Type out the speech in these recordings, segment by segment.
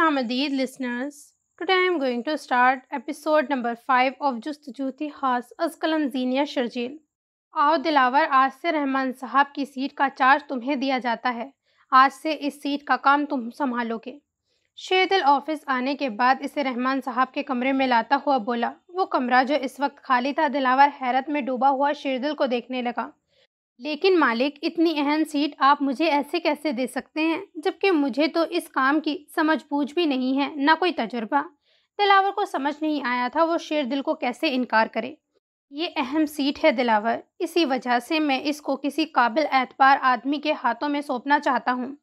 आमदीद listeners today I am going to start episode number five of जस्तजूती खास हास कलम जीनिया शर्जील आओ दिलावर आज से रहमान साहब की सीट का चार्ज तुम्हें दिया जाता है आज से इस सीट का काम तुम संभालोगे शेदल दिल ऑफिस आने के बाद इसे रहमान साहब के कमरे में लाता हुआ बोला वो कमरा जो इस वक्त खाली था दिलावर हैरत में डूबा हुआ शेर दिल को देखने लगा लेकिन मालिक इतनी अहम सीट आप मुझे ऐसे कैसे दे सकते हैं जबकि मुझे तो इस काम की समझ बूझ भी नहीं है ना कोई तजुर्बा दिलावर को समझ नहीं आया था वो शेर दिल को कैसे इनकार करे ये अहम सीट है दिलावर इसी वजह से मैं इसको किसी काबिल एतबार आदमी के हाथों में सौंपना चाहता हूँ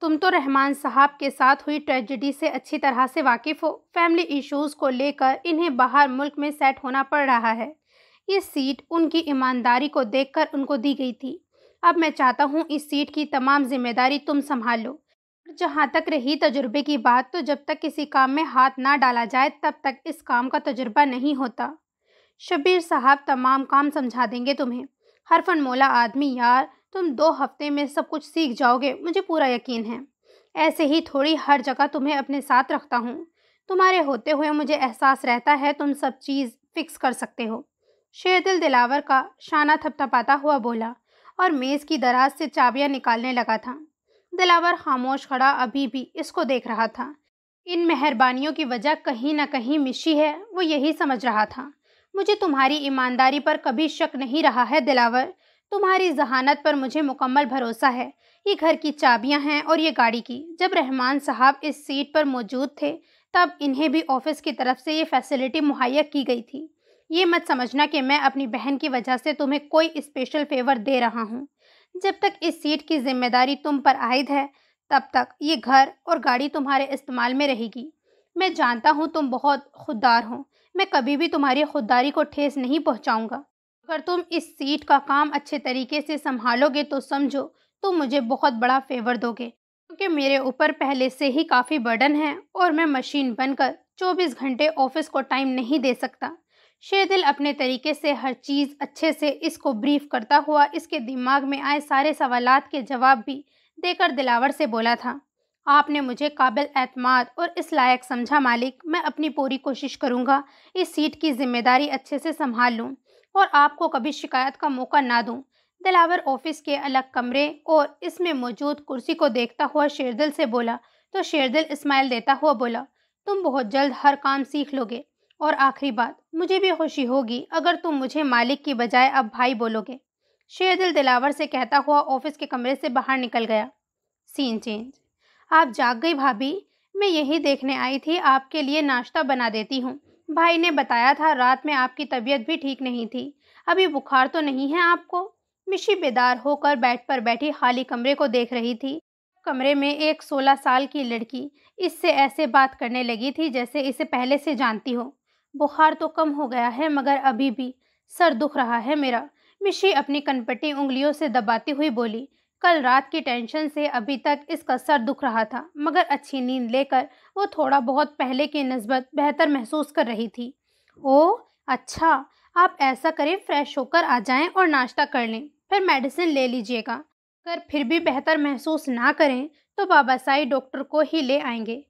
तुम तो रहमान साहब के साथ हुई ट्रेजिडी से अच्छी तरह से वाकिफ़ हो फैमिली इश्यूज़ को लेकर इन्हें बाहर मुल्क में सेट होना पड़ रहा है ये सीट उनकी ईमानदारी को देखकर उनको दी गई थी अब मैं चाहता हूँ इस सीट की तमाम जिम्मेदारी तुम संभालो जहाँ तक रही तजुर्बे की बात तो जब तक किसी काम में हाथ ना डाला जाए तब तक इस काम का तजुर्बा नहीं होता शबीर साहब तमाम काम समझा देंगे तुम्हें हर फन मोला आदमी यार तुम दो हफ्ते में सब कुछ सीख जाओगे मुझे पूरा यकीन है ऐसे ही थोड़ी हर जगह तुम्हें अपने साथ रखता हूँ तुम्हारे होते हुए मुझे एहसास रहता है तुम सब चीज़ फिक्स कर सकते हो शेरदिल दिलावर का शाना थपथपाता हुआ बोला और मेज़ की दराज से चाबियां निकालने लगा था दिलावर खामोश खड़ा अभी भी इसको देख रहा था इन मेहरबानियों की वजह कहीं ना कहीं मिशी है वो यही समझ रहा था मुझे तुम्हारी ईमानदारी पर कभी शक नहीं रहा है दिलावर तुम्हारी जहानत पर मुझे मुकम्मल भरोसा है ये घर की चाबियां हैं और ये गाड़ी की जब रहमान साहब इस सीट पर मौजूद थे तब इन्हें भी ऑफिस की तरफ से ये फैसिलिटी मुहैया की गई थी ये मत समझना कि मैं अपनी बहन की वजह से तुम्हें कोई स्पेशल फेवर दे रहा हूँ जब तक इस सीट की जिम्मेदारी तुम पर आयद है तब तक ये घर और गाड़ी तुम्हारे इस्तेमाल में रहेगी मैं जानता हूँ तुम बहुत खुददार हो मैं कभी भी तुम्हारी खुददारी को ठेस नहीं पहुँचाऊँगा अगर तुम इस सीट का काम अच्छे तरीके से संभालोगे तो समझो तुम मुझे बहुत बड़ा फेवर दोगे क्योंकि मेरे ऊपर पहले से ही काफ़ी बर्डन है और मैं मशीन बनकर 24 घंटे ऑफिस को टाइम नहीं दे सकता शेरदिल अपने तरीके से हर चीज़ अच्छे से इसको ब्रीफ करता हुआ इसके दिमाग में आए सारे सवाल के जवाब भी देकर दिलावर से बोला था आपने मुझे काबिल एतमाद और इस लायक समझा मालिक मैं अपनी पूरी कोशिश करूँगा इस सीट की जिम्मेदारी अच्छे से संभाल लूँ और आपको कभी शिकायत का मौका ना दूँ दिलावर ऑफिस के अलग कमरे और इसमें मौजूद कुर्सी को देखता हुआ शेरदिल से बोला तो शेरदिल इस्माइल देता हुआ बोला तुम बहुत जल्द हर काम सीख लोगे और आखिरी बात मुझे भी खुशी होगी अगर तुम मुझे मालिक की बजाय अब भाई बोलोगे शेरदिल दिलावर से कहता हुआ ऑफिस के कमरे से बाहर निकल गया सीन चेंज आप जाग गई भाभी मैं यही देखने आई थी आपके लिए नाश्ता बना देती हूँ भाई ने बताया था रात में आपकी तबीयत भी ठीक नहीं थी अभी बुखार तो नहीं है आपको मिशी बेदार होकर बेड पर बैठी खाली कमरे को देख रही थी कमरे में एक सोलह साल की लड़की इससे ऐसे बात करने लगी थी जैसे इसे पहले से जानती हो बुखार तो कम हो गया है मगर अभी भी सर दुख रहा है मेरा मिशी अपनी कनपटी उंगलियों से दबाती हुई बोली कल रात की टेंशन से अभी तक इसका सर दुख रहा था मगर अच्छी नींद लेकर वो थोड़ा बहुत पहले की नस्बत बेहतर महसूस कर रही थी ओ अच्छा आप ऐसा करें फ्रेश होकर आ जाएं और नाश्ता कर लें फिर मेडिसिन ले लीजिएगा अगर फिर भी बेहतर महसूस ना करें तो बाबा साई डॉक्टर को ही ले आएंगे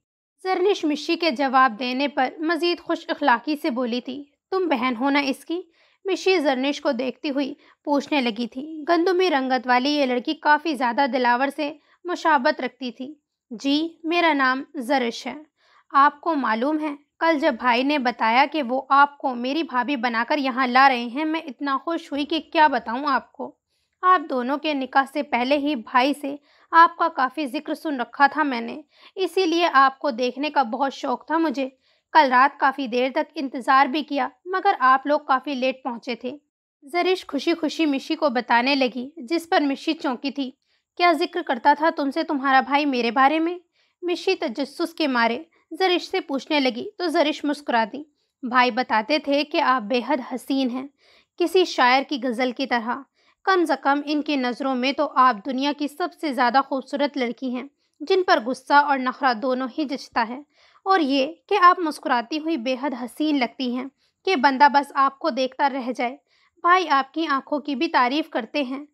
जरनिश मिशी के जवाब देने पर मज़ीद खुश अखलाकी से बोली थी तुम बहन हो ना इसकी मिशी जरनिश को देखती हुई पूछने लगी थी गंदुमी रंगत वाली ये लड़की काफ़ी ज़्यादा दिलावर से मुशाबत रखती थी जी मेरा नाम जरिश है आपको मालूम है कल जब भाई ने बताया कि वो आपको मेरी भाभी बनाकर यहाँ ला रहे हैं मैं इतना खुश हुई कि क्या बताऊँ आपको आप दोनों के निकाह से पहले ही भाई से आपका काफ़ी जिक्र सुन रखा था मैंने इसीलिए आपको देखने का बहुत शौक था मुझे कल रात काफ़ी देर तक इंतज़ार भी किया मगर आप लोग काफ़ी लेट पहुँचे थे जरिश खुशी खुशी मिशी को बताने लगी जिस पर मिशी चौंकी थी क्या जिक्र करता था तुमसे तुम्हारा भाई मेरे बारे में मिशी तजस्स के मारे जरिश से पूछने लगी तो जरिश मुस्कुरा दी भाई बताते थे कि आप बेहद हसीन हैं किसी शायर की गज़ल की तरह कम से कम इनकी नज़रों में तो आप दुनिया की सबसे ज़्यादा खूबसूरत लड़की हैं जिन पर गुस्सा और नखरा दोनों ही जचता है और ये कि आप मुस्कुराती हुई बेहद हसीन लगती हैं कि बंदा बस आपको देखता रह जाए भाई आपकी आंखों की भी तारीफ़ करते हैं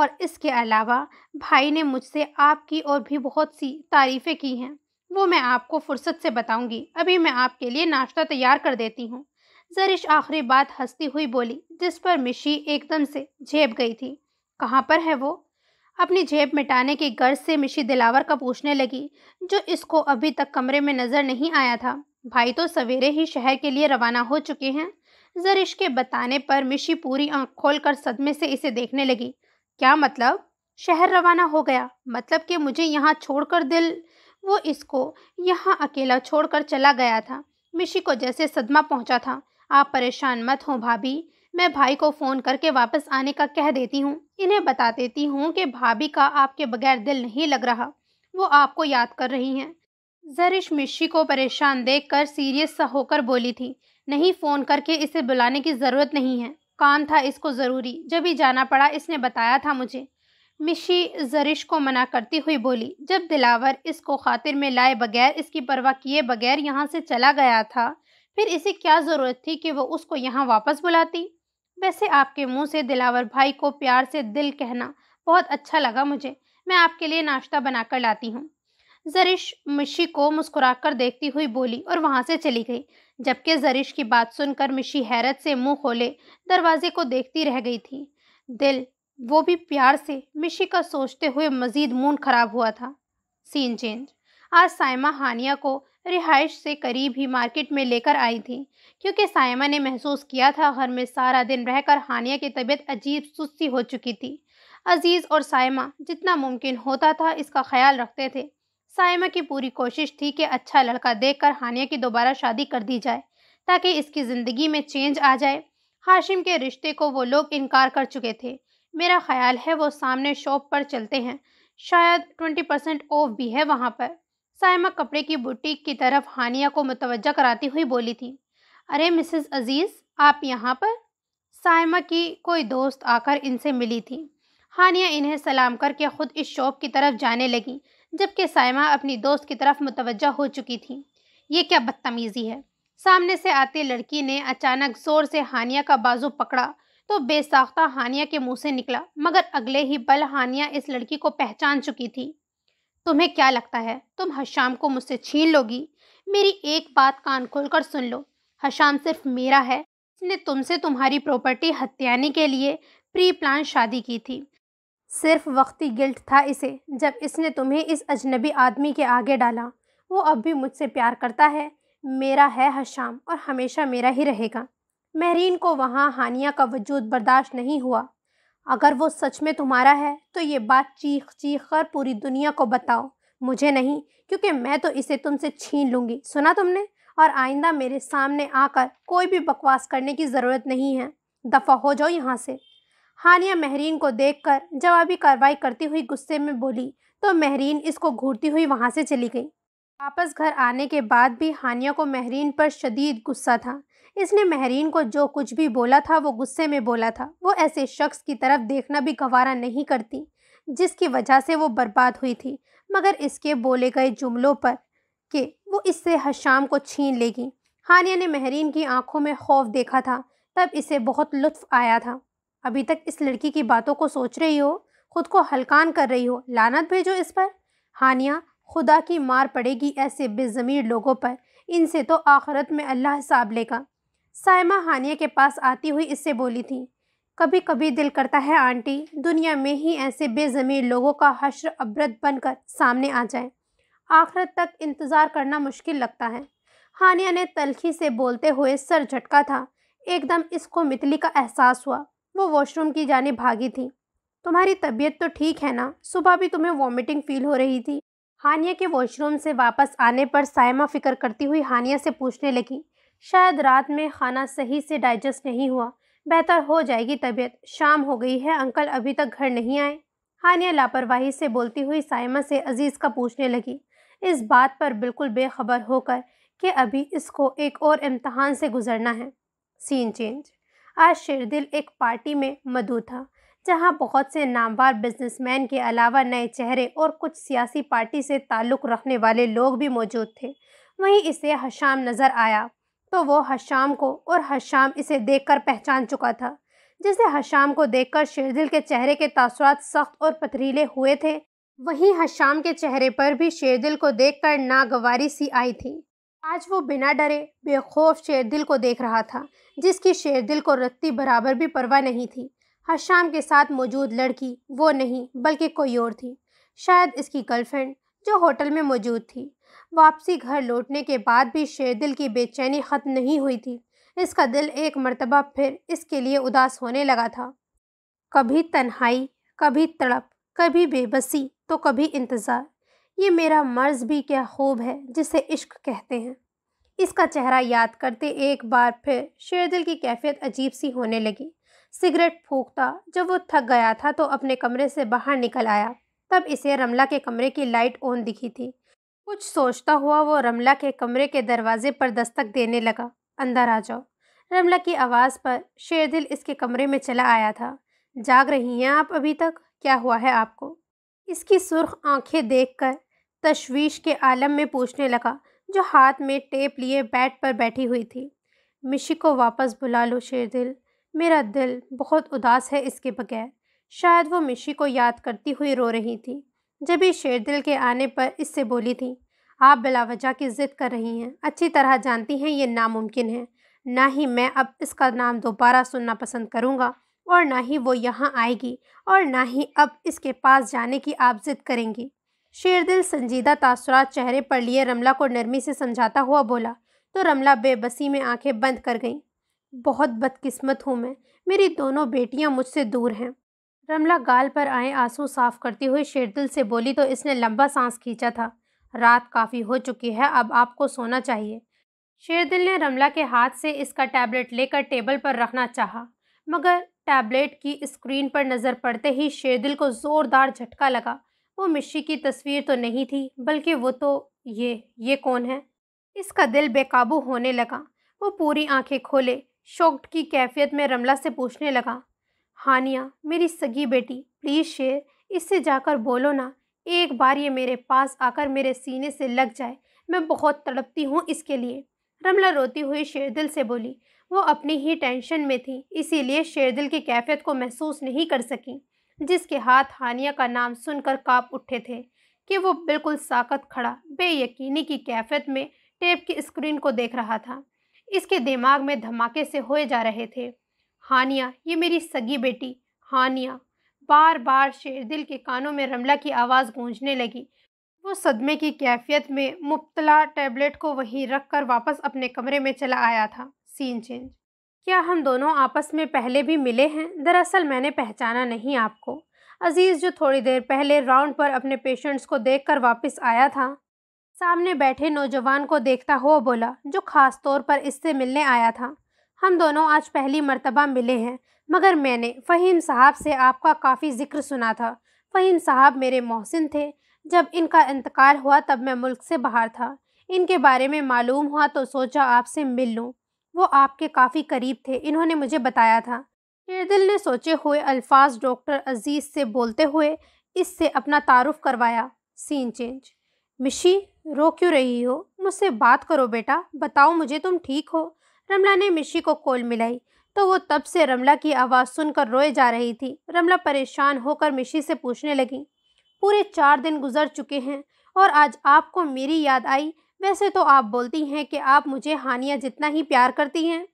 और इसके अलावा भाई ने मुझसे आपकी और भी बहुत सी तारीफ़ें की हैं वो मैं आपको फुर्सत से बताऊंगी अभी मैं आपके लिए नाश्ता तैयार कर देती हूँ जरिश आखिरी बात हंसती हुई बोली जिस पर मिशी एकदम से झेप गई थी कहाँ पर है वो अपनी झेप मिटाने की गर्ज से मिशी दिलावर का पूछने लगी जो इसको अभी तक कमरे में नज़र नहीं आया था भाई तो सवेरे ही शहर के लिए रवाना हो चुके हैं जरिश के बताने पर मिशी पूरी आंख खोल कर सदमे से इसे देखने लगी क्या मतलब शहर रवाना हो गया मतलब कि मुझे यहाँ छोड़कर दिल वो इसको यहाँ अकेला छोड़कर चला गया था मिशी को जैसे सदमा पहुँचा था आप परेशान मत हों भाभी मैं भाई को फ़ोन करके वापस आने का कह देती हूँ इन्हें बता देती हूँ कि भाभी का आपके बगैर दिल नहीं लग रहा वो आपको याद कर रही हैं जरिश मिशी को परेशान देखकर सीरियस सा होकर बोली थी नहीं फ़ोन करके इसे बुलाने की ज़रूरत नहीं है काम था इसको ज़रूरी जब ही जाना पड़ा इसने बताया था मुझे मिशी जरिश को मना करती हुई बोली जब दिलावर इसको खातिर में लाए बगैर इसकी परवाह किए बगैर यहाँ से चला गया था फिर इसे क्या ज़रूरत थी कि वह उसको यहाँ वापस बुलाती वैसे आपके मुंह से दिलावर भाई को प्यार से दिल कहना बहुत अच्छा लगा मुझे मैं आपके लिए नाश्ता बनाकर लाती हूँ जरिश मिशी को मुस्कुराकर देखती हुई बोली और वहाँ से चली गई जबकि जरिश की बात सुनकर मिशी हैरत से मुंह खोले दरवाजे को देखती रह गई थी दिल वो भी प्यार से मिशी का सोचते हुए मजीद मूड खराब हुआ था सीन चेंज आज साइमा हानिया को रिहाइश से करीब ही मार्केट में लेकर आई थी क्योंकि सायमा ने महसूस किया था घर में सारा दिन रहकर हानिया की तबीयत अजीब सुस्ती हो चुकी थी अजीज़ और सायमा जितना मुमकिन होता था इसका ख्याल रखते थे सायमा की पूरी कोशिश थी कि अच्छा लड़का देखकर हानिया की दोबारा शादी कर दी जाए ताकि इसकी ज़िंदगी में चेंज आ जाए हाशिम के रिश्ते को वो लोग इनकार कर चुके थे मेरा ख्याल है वो सामने शॉप पर चलते हैं शायद ट्वेंटी परसेंट ऑफ भी है वहाँ पर साइमा कपड़े की बुटीक की तरफ हानिया को मुतवजा कराती हुई बोली थी अरे मिसेस अजीज़ आप यहाँ पर साइमा की कोई दोस्त आकर इनसे मिली थी हानिया इन्हें सलाम करके ख़ुद इस शॉप की तरफ जाने लगी जबकि साइमा अपनी दोस्त की तरफ मुतवजा हो चुकी थी ये क्या बदतमीज़ी है सामने से आती लड़की ने अचानक ज़ोर से हानिया का बाजू पकड़ा तो बेसाख्ता हानिया के मुंह से निकला मगर अगले ही पल हानिया इस लड़की को पहचान चुकी थी तुम्हें क्या लगता है तुम हशाम को मुझसे छीन लोगी मेरी एक बात कान खोल कर सुन लो हशाम सिर्फ मेरा है इसने तुमसे तुम्हारी प्रॉपर्टी हत्याने के लिए प्री प्लान शादी की थी सिर्फ वक्ती गिल्ट था इसे जब इसने तुम्हें इस अजनबी आदमी के आगे डाला वो अब भी मुझसे प्यार करता है मेरा है हशाम और हमेशा मेरा ही रहेगा महरीन को वहाँ हानिया का वजूद बर्दाश्त नहीं हुआ अगर वो सच में तुम्हारा है तो ये बात चीख चीख कर पूरी दुनिया को बताओ मुझे नहीं क्योंकि मैं तो इसे तुमसे छीन लूँगी सुना तुमने और आइंदा मेरे सामने आकर कोई भी बकवास करने की ज़रूरत नहीं है दफ़ा हो जाओ यहाँ से हानिया महरीन को देखकर जवाबी कार्रवाई करती हुई गुस्से में बोली तो महरीन इसको घूरती हुई वहाँ से चली गई वापस घर आने के बाद भी हानिया को महरीन पर शदीद गुस्सा था इसने महरीन को जो कुछ भी बोला था वो गुस्से में बोला था वो ऐसे शख्स की तरफ देखना भी गवारा नहीं करती जिसकी वजह से वो बर्बाद हुई थी मगर इसके बोले गए जुमलों पर कि वो इससे हशाम को छीन लेगी हानिया ने महरीन की आंखों में खौफ देखा था तब इसे बहुत लुत्फ आया था अभी तक इस लड़की की बातों को सोच रही हो खुद को हलकान कर रही हो लानत भेजो इस पर हानिया खुदा की मार पड़ेगी ऐसे बेज़मीर लोगों पर इनसे तो आखरत में अल्लाह हिसाब लेगा सायमा हानिया के पास आती हुई इससे बोली थी कभी कभी दिल करता है आंटी दुनिया में ही ऐसे बेज़मीर लोगों का हश्र अब्रत बनकर सामने आ जाए आखिरत तक इंतज़ार करना मुश्किल लगता है हानिया ने तलखी से बोलते हुए सर झटका था एकदम इसको मितली का एहसास हुआ वो वॉशरूम की जाने भागी थी तुम्हारी तबीयत तो ठीक है ना सुबह भी तुम्हें वॉमिटिंग फील हो रही थी हानिया के वॉशरूम से वापस आने पर सायमा फ़िक्र करती हुई हानिया से पूछने लगी शायद रात में खाना सही से डाइजेस्ट नहीं हुआ बेहतर हो जाएगी तबीयत शाम हो गई है अंकल अभी तक घर नहीं आए हानिया लापरवाही से बोलती हुई साइमा से अजीज़ का पूछने लगी इस बात पर बिल्कुल बेखबर होकर कि अभी इसको एक और इम्तहान से गुजरना है सीन चेंज आज शेरदिल एक पार्टी में मधु था जहां बहुत से नामवार बिजनेसमैन के अलावा नए चेहरे और कुछ सियासी पार्टी से ताल्लुक़ रखने वाले लोग भी मौजूद थे वहीं इसे हशाम नज़र आया तो वो हशाम को और हशाम इसे देखकर पहचान चुका था जैसे हशाम को देखकर शेरदिल के चेहरे के तसरत सख्त और पथरीले हुए थे वहीं हशाम के चेहरे पर भी शेरदिल को देखकर नागवारी सी आई थी आज वो बिना डरे बेखौफ शेरदिल को देख रहा था जिसकी शेरदिल को रत्ती बराबर भी परवाह नहीं थी हशाम के साथ मौजूद लड़की वो नहीं बल्कि कोई और थी शायद इसकी गर्लफ्रेंड जो होटल में मौजूद थी वापसी घर लौटने के बाद भी शेरदिल की बेचैनी ख़त्म नहीं हुई थी इसका दिल एक मरतबा फिर इसके लिए उदास होने लगा था कभी तन्हाई कभी तड़प कभी बेबसी तो कभी इंतज़ार ये मेरा मर्ज़ भी क्या खूब है जिसे इश्क कहते हैं इसका चेहरा याद करते एक बार फिर शेरदिल की कैफियत अजीब सी होने लगी सिगरेट फूकता जब वो थक गया था तो अपने कमरे से बाहर निकल आया तब इसे रमला के कमरे की लाइट ऑन दिखी थी कुछ सोचता हुआ वो रमला के कमरे के दरवाजे पर दस्तक देने लगा अंदर आ जाओ रमला की आवाज़ पर शेरदिल इसके कमरे में चला आया था जाग रही हैं आप अभी तक क्या हुआ है आपको इसकी सुर्ख आंखें देखकर तशवीश के आलम में पूछने लगा जो हाथ में टेप लिए बेड पर बैठी हुई थी मिशी को वापस बुला लो शेरदिल मेरा दिल बहुत उदास है इसके बगैर शायद वो मिशी को याद करती हुई रो रही थी जब ये शेर दिल के आने पर इससे बोली थी आप बिलावजा की ज़िद कर रही हैं अच्छी तरह जानती हैं ये नामुमकिन है ना ही मैं अब इसका नाम दोबारा सुनना पसंद करूँगा और ना ही वो यहाँ आएगी और ना ही अब इसके पास जाने की आप ज़िद करेंगी शेरदिल संजीदा तासरात चेहरे पर लिए रमला को नरमी से समझाता हुआ बोला तो रमला बेबसी में आंखें बंद कर गईं बहुत बदकिस्मत हूँ मैं मेरी दोनों बेटियाँ मुझसे दूर हैं रमला गाल पर आए आंसू साफ करती हुई शेरदिल से बोली तो इसने लंबा सांस खींचा था रात काफ़ी हो चुकी है अब आपको सोना चाहिए शेरदिल ने रमला के हाथ से इसका टैबलेट लेकर टेबल पर रखना चाहा मगर टैबलेट की स्क्रीन पर नज़र पड़ते ही शेरदिल को ज़ोरदार झटका लगा वो मिशी की तस्वीर तो नहीं थी बल्कि वो तो ये ये कौन है इसका दिल बेकाबू होने लगा वो पूरी आंखें खोले शॉक्ड की कैफियत में रमला से पूछने लगा हानिया मेरी सगी बेटी प्लीज़ शेर इससे जाकर बोलो ना एक बार ये मेरे पास आकर मेरे सीने से लग जाए मैं बहुत तड़पती हूँ इसके लिए रमला रोती हुई शेरदिल से बोली वो अपनी ही टेंशन में थी इसीलिए शेरदिल की कैफियत को महसूस नहीं कर सकी जिसके हाथ हानिया का नाम सुनकर काँप उठे थे कि वो बिल्कुल साकत खड़ा बेयकीनी की कैफियत में टेप की स्क्रीन को देख रहा था इसके दिमाग में धमाके से होए जा रहे थे हानिया ये मेरी सगी बेटी हानिया बार बार शेर दिल के कानों में रमला की आवाज़ गूंजने लगी वो सदमे की कैफियत में मुबतला टैबलेट को वहीं रख कर वापस अपने कमरे में चला आया था सीन चेंज क्या हम दोनों आपस में पहले भी मिले हैं दरअसल मैंने पहचाना नहीं आपको अजीज़ जो थोड़ी देर पहले राउंड पर अपने पेशेंट्स को देख कर वापस आया था सामने बैठे नौजवान को देखता हुआ बोला जो ख़ास तौर पर इससे मिलने आया था हम दोनों आज पहली मर्तबा मिले हैं मगर मैंने फ़हीम साहब से आपका काफ़ी ज़िक्र सुना था फ़हीम साहब मेरे मोहसिन थे जब इनका इंतकाल हुआ तब मैं मुल्क से बाहर था इनके बारे में मालूम हुआ तो सोचा आपसे मिल लूँ वो आपके काफ़ी करीब थे इन्होंने मुझे बताया था इर्दिल ने सोचे हुए अल्फाज डॉक्टर अजीज़ से बोलते हुए इससे अपना तारुफ करवाया सीन चेंज मिशी रो क्यों रही हो मुझसे बात करो बेटा बताओ मुझे तुम ठीक हो रमला ने मिशी को कोल मिलाई तो वो तब से रमला की आवाज़ सुनकर रोए जा रही थी रमला परेशान होकर मिशी से पूछने लगी पूरे चार दिन गुजर चुके हैं और आज आपको मेरी याद आई वैसे तो आप बोलती हैं कि आप मुझे हानिया जितना ही प्यार करती हैं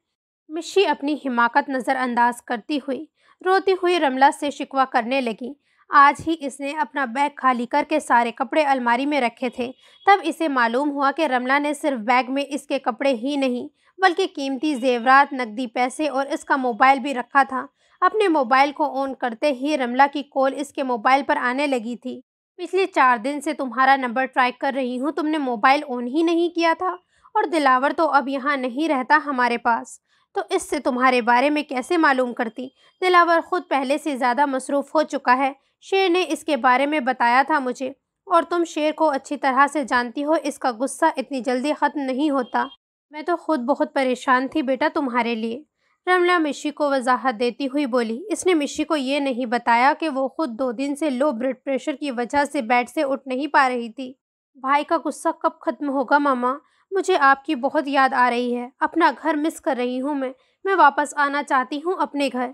मिशी अपनी हिमाकत नज़रअंदाज करती हुई रोती हुई रमला से शिकवा करने लगी आज ही इसने अपना बैग खाली करके सारे कपड़े अलमारी में रखे थे तब इसे मालूम हुआ कि रमला ने सिर्फ बैग में इसके कपड़े ही नहीं बल्कि कीमती जेवरात नकदी पैसे और इसका मोबाइल भी रखा था अपने मोबाइल को ऑन करते ही रमला की कॉल इसके मोबाइल पर आने लगी थी पिछले चार दिन से तुम्हारा नंबर ट्राई कर रही हूँ तुमने मोबाइल ऑन ही नहीं किया था और दिलावर तो अब यहाँ नहीं रहता हमारे पास तो इससे तुम्हारे बारे में कैसे मालूम करती दिलावर ख़ुद पहले से ज़्यादा मसरूफ़ हो चुका है शेर ने इसके बारे में बताया था मुझे और तुम शेर को अच्छी तरह से जानती हो इसका गुस्सा इतनी जल्दी ख़त्म नहीं होता मैं तो खुद बहुत परेशान थी बेटा तुम्हारे लिए रमला मिशी को वजाहत देती हुई बोली इसने मिशी को ये नहीं बताया कि वो खुद दो दिन से लो ब्लड प्रेशर की वजह से बेड से उठ नहीं पा रही थी भाई का गुस्सा कब ख़त्म होगा मामा मुझे आपकी बहुत याद आ रही है अपना घर मिस कर रही हूँ मैं मैं वापस आना चाहती हूँ अपने घर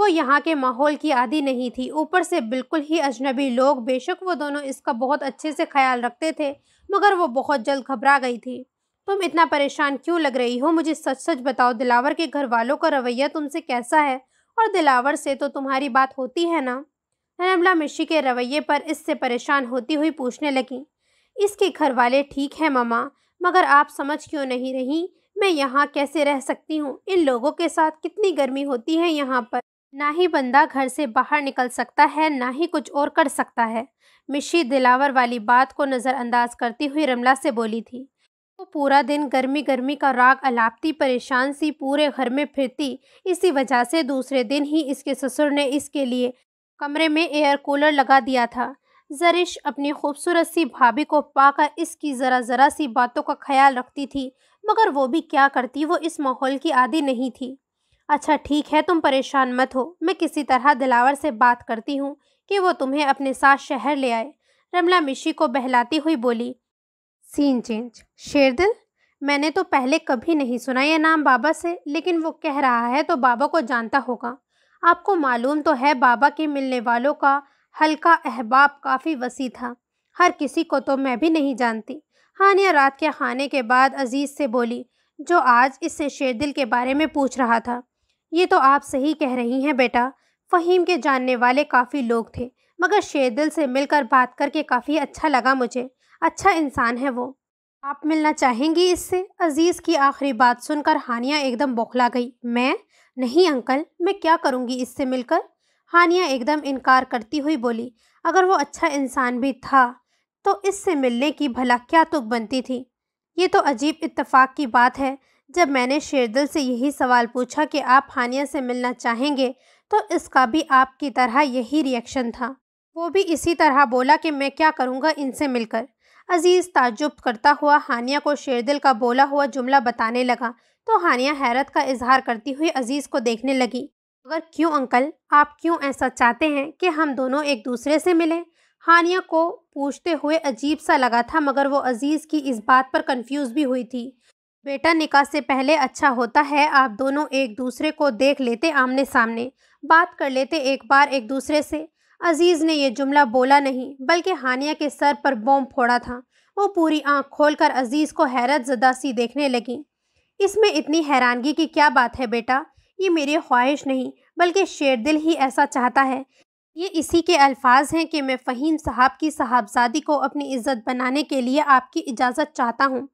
वो यहाँ के माहौल की आदि नहीं थी ऊपर से बिल्कुल ही अजनबी लोग बेशक वो दोनों इसका बहुत अच्छे से ख्याल रखते थे मगर वो बहुत जल्द घबरा गई थी तुम इतना परेशान क्यों लग रही हो मुझे सच सच बताओ दिलावर के घर वालों का रवैया तुमसे कैसा है और दिलावर से तो तुम्हारी बात होती है ना रमला मिशी के रवैये पर इससे परेशान होती हुई पूछने लगी इसके घर वाले ठीक हैं ममा मगर आप समझ क्यों नहीं रही मैं यहाँ कैसे रह सकती हूँ इन लोगों के साथ कितनी गर्मी होती है यहाँ पर ना ही बंदा घर से बाहर निकल सकता है ना ही कुछ और कर सकता है मिशी दिलावर वाली बात को नज़रअंदाज करती हुई रमला से बोली थी वो तो पूरा दिन गर्मी गर्मी का राग अलापती परेशान सी पूरे घर में फिरती इसी वजह से दूसरे दिन ही इसके ससुर ने इसके लिए कमरे में एयर कूलर लगा दिया था जरिश अपनी खूबसूरत सी भाभी को पाकर इसकी ज़रा ज़रा सी बातों का ख्याल रखती थी मगर वो भी क्या करती वो इस माहौल की आदि नहीं थी अच्छा ठीक है तुम परेशान मत हो मैं किसी तरह दिलावर से बात करती हूँ कि वो तुम्हें अपने साथ शहर ले आए रमला मिशी को बहलाती हुई बोली सीन चेंज शेरदिल मैंने तो पहले कभी नहीं सुना यह नाम बाबा से लेकिन वो कह रहा है तो बाबा को जानता होगा आपको मालूम तो है बाबा के मिलने वालों का हल्का अहबाब काफ़ी वसी था हर किसी को तो मैं भी नहीं जानती हानिया रात के खाने के बाद अजीज़ से बोली जो आज इससे शेरदिल के बारे में पूछ रहा था ये तो आप सही कह रही हैं बेटा फ़हीम के जानने वाले काफ़ी लोग थे मगर शेरदिल से मिलकर बात करके काफ़ी अच्छा लगा मुझे अच्छा इंसान है वो आप मिलना चाहेंगी इससे अजीज़ की आखिरी बात सुनकर हानिया एकदम बौखला गई मैं नहीं अंकल मैं क्या करूँगी इससे मिलकर हानिया एकदम इनकार करती हुई बोली अगर वो अच्छा इंसान भी था तो इससे मिलने की भला क्या तुक बनती थी ये तो अजीब इत्तेफाक की बात है जब मैंने शेरदिल से यही सवाल पूछा कि आप हानिया से मिलना चाहेंगे तो इसका भी आपकी तरह यही रिएक्शन था वो भी इसी तरह बोला कि मैं क्या करूँगा इनसे मिलकर अजीज़ ताजुब करता हुआ हानिया को शेरदिल का बोला हुआ जुमला बताने लगा तो हानिया हैरत का इजहार करती हुई अजीज़ को देखने लगी मगर क्यों अंकल आप क्यों ऐसा चाहते हैं कि हम दोनों एक दूसरे से मिलें हानिया को पूछते हुए अजीब सा लगा था मगर वो अजीज़ की इस बात पर कंफ्यूज भी हुई थी बेटा निकाह से पहले अच्छा होता है आप दोनों एक दूसरे को देख लेते आमने सामने बात कर लेते एक बार एक दूसरे से अजीज़ ने यह जुमला बोला नहीं बल्कि हानिया के सर पर बॉम्ब फोड़ा था वो पूरी आंख खोलकर अजीज़ को हैरत ज़दा सी देखने लगी इसमें इतनी हैरानगी की क्या बात है बेटा ये मेरी ख्वाहिश नहीं बल्कि शेर दिल ही ऐसा चाहता है ये इसी के अल्फाज हैं कि मैं फ़हीम साहब की साहबजादी को अपनी इज्जत बनाने के लिए आपकी इजाज़त चाहता हूँ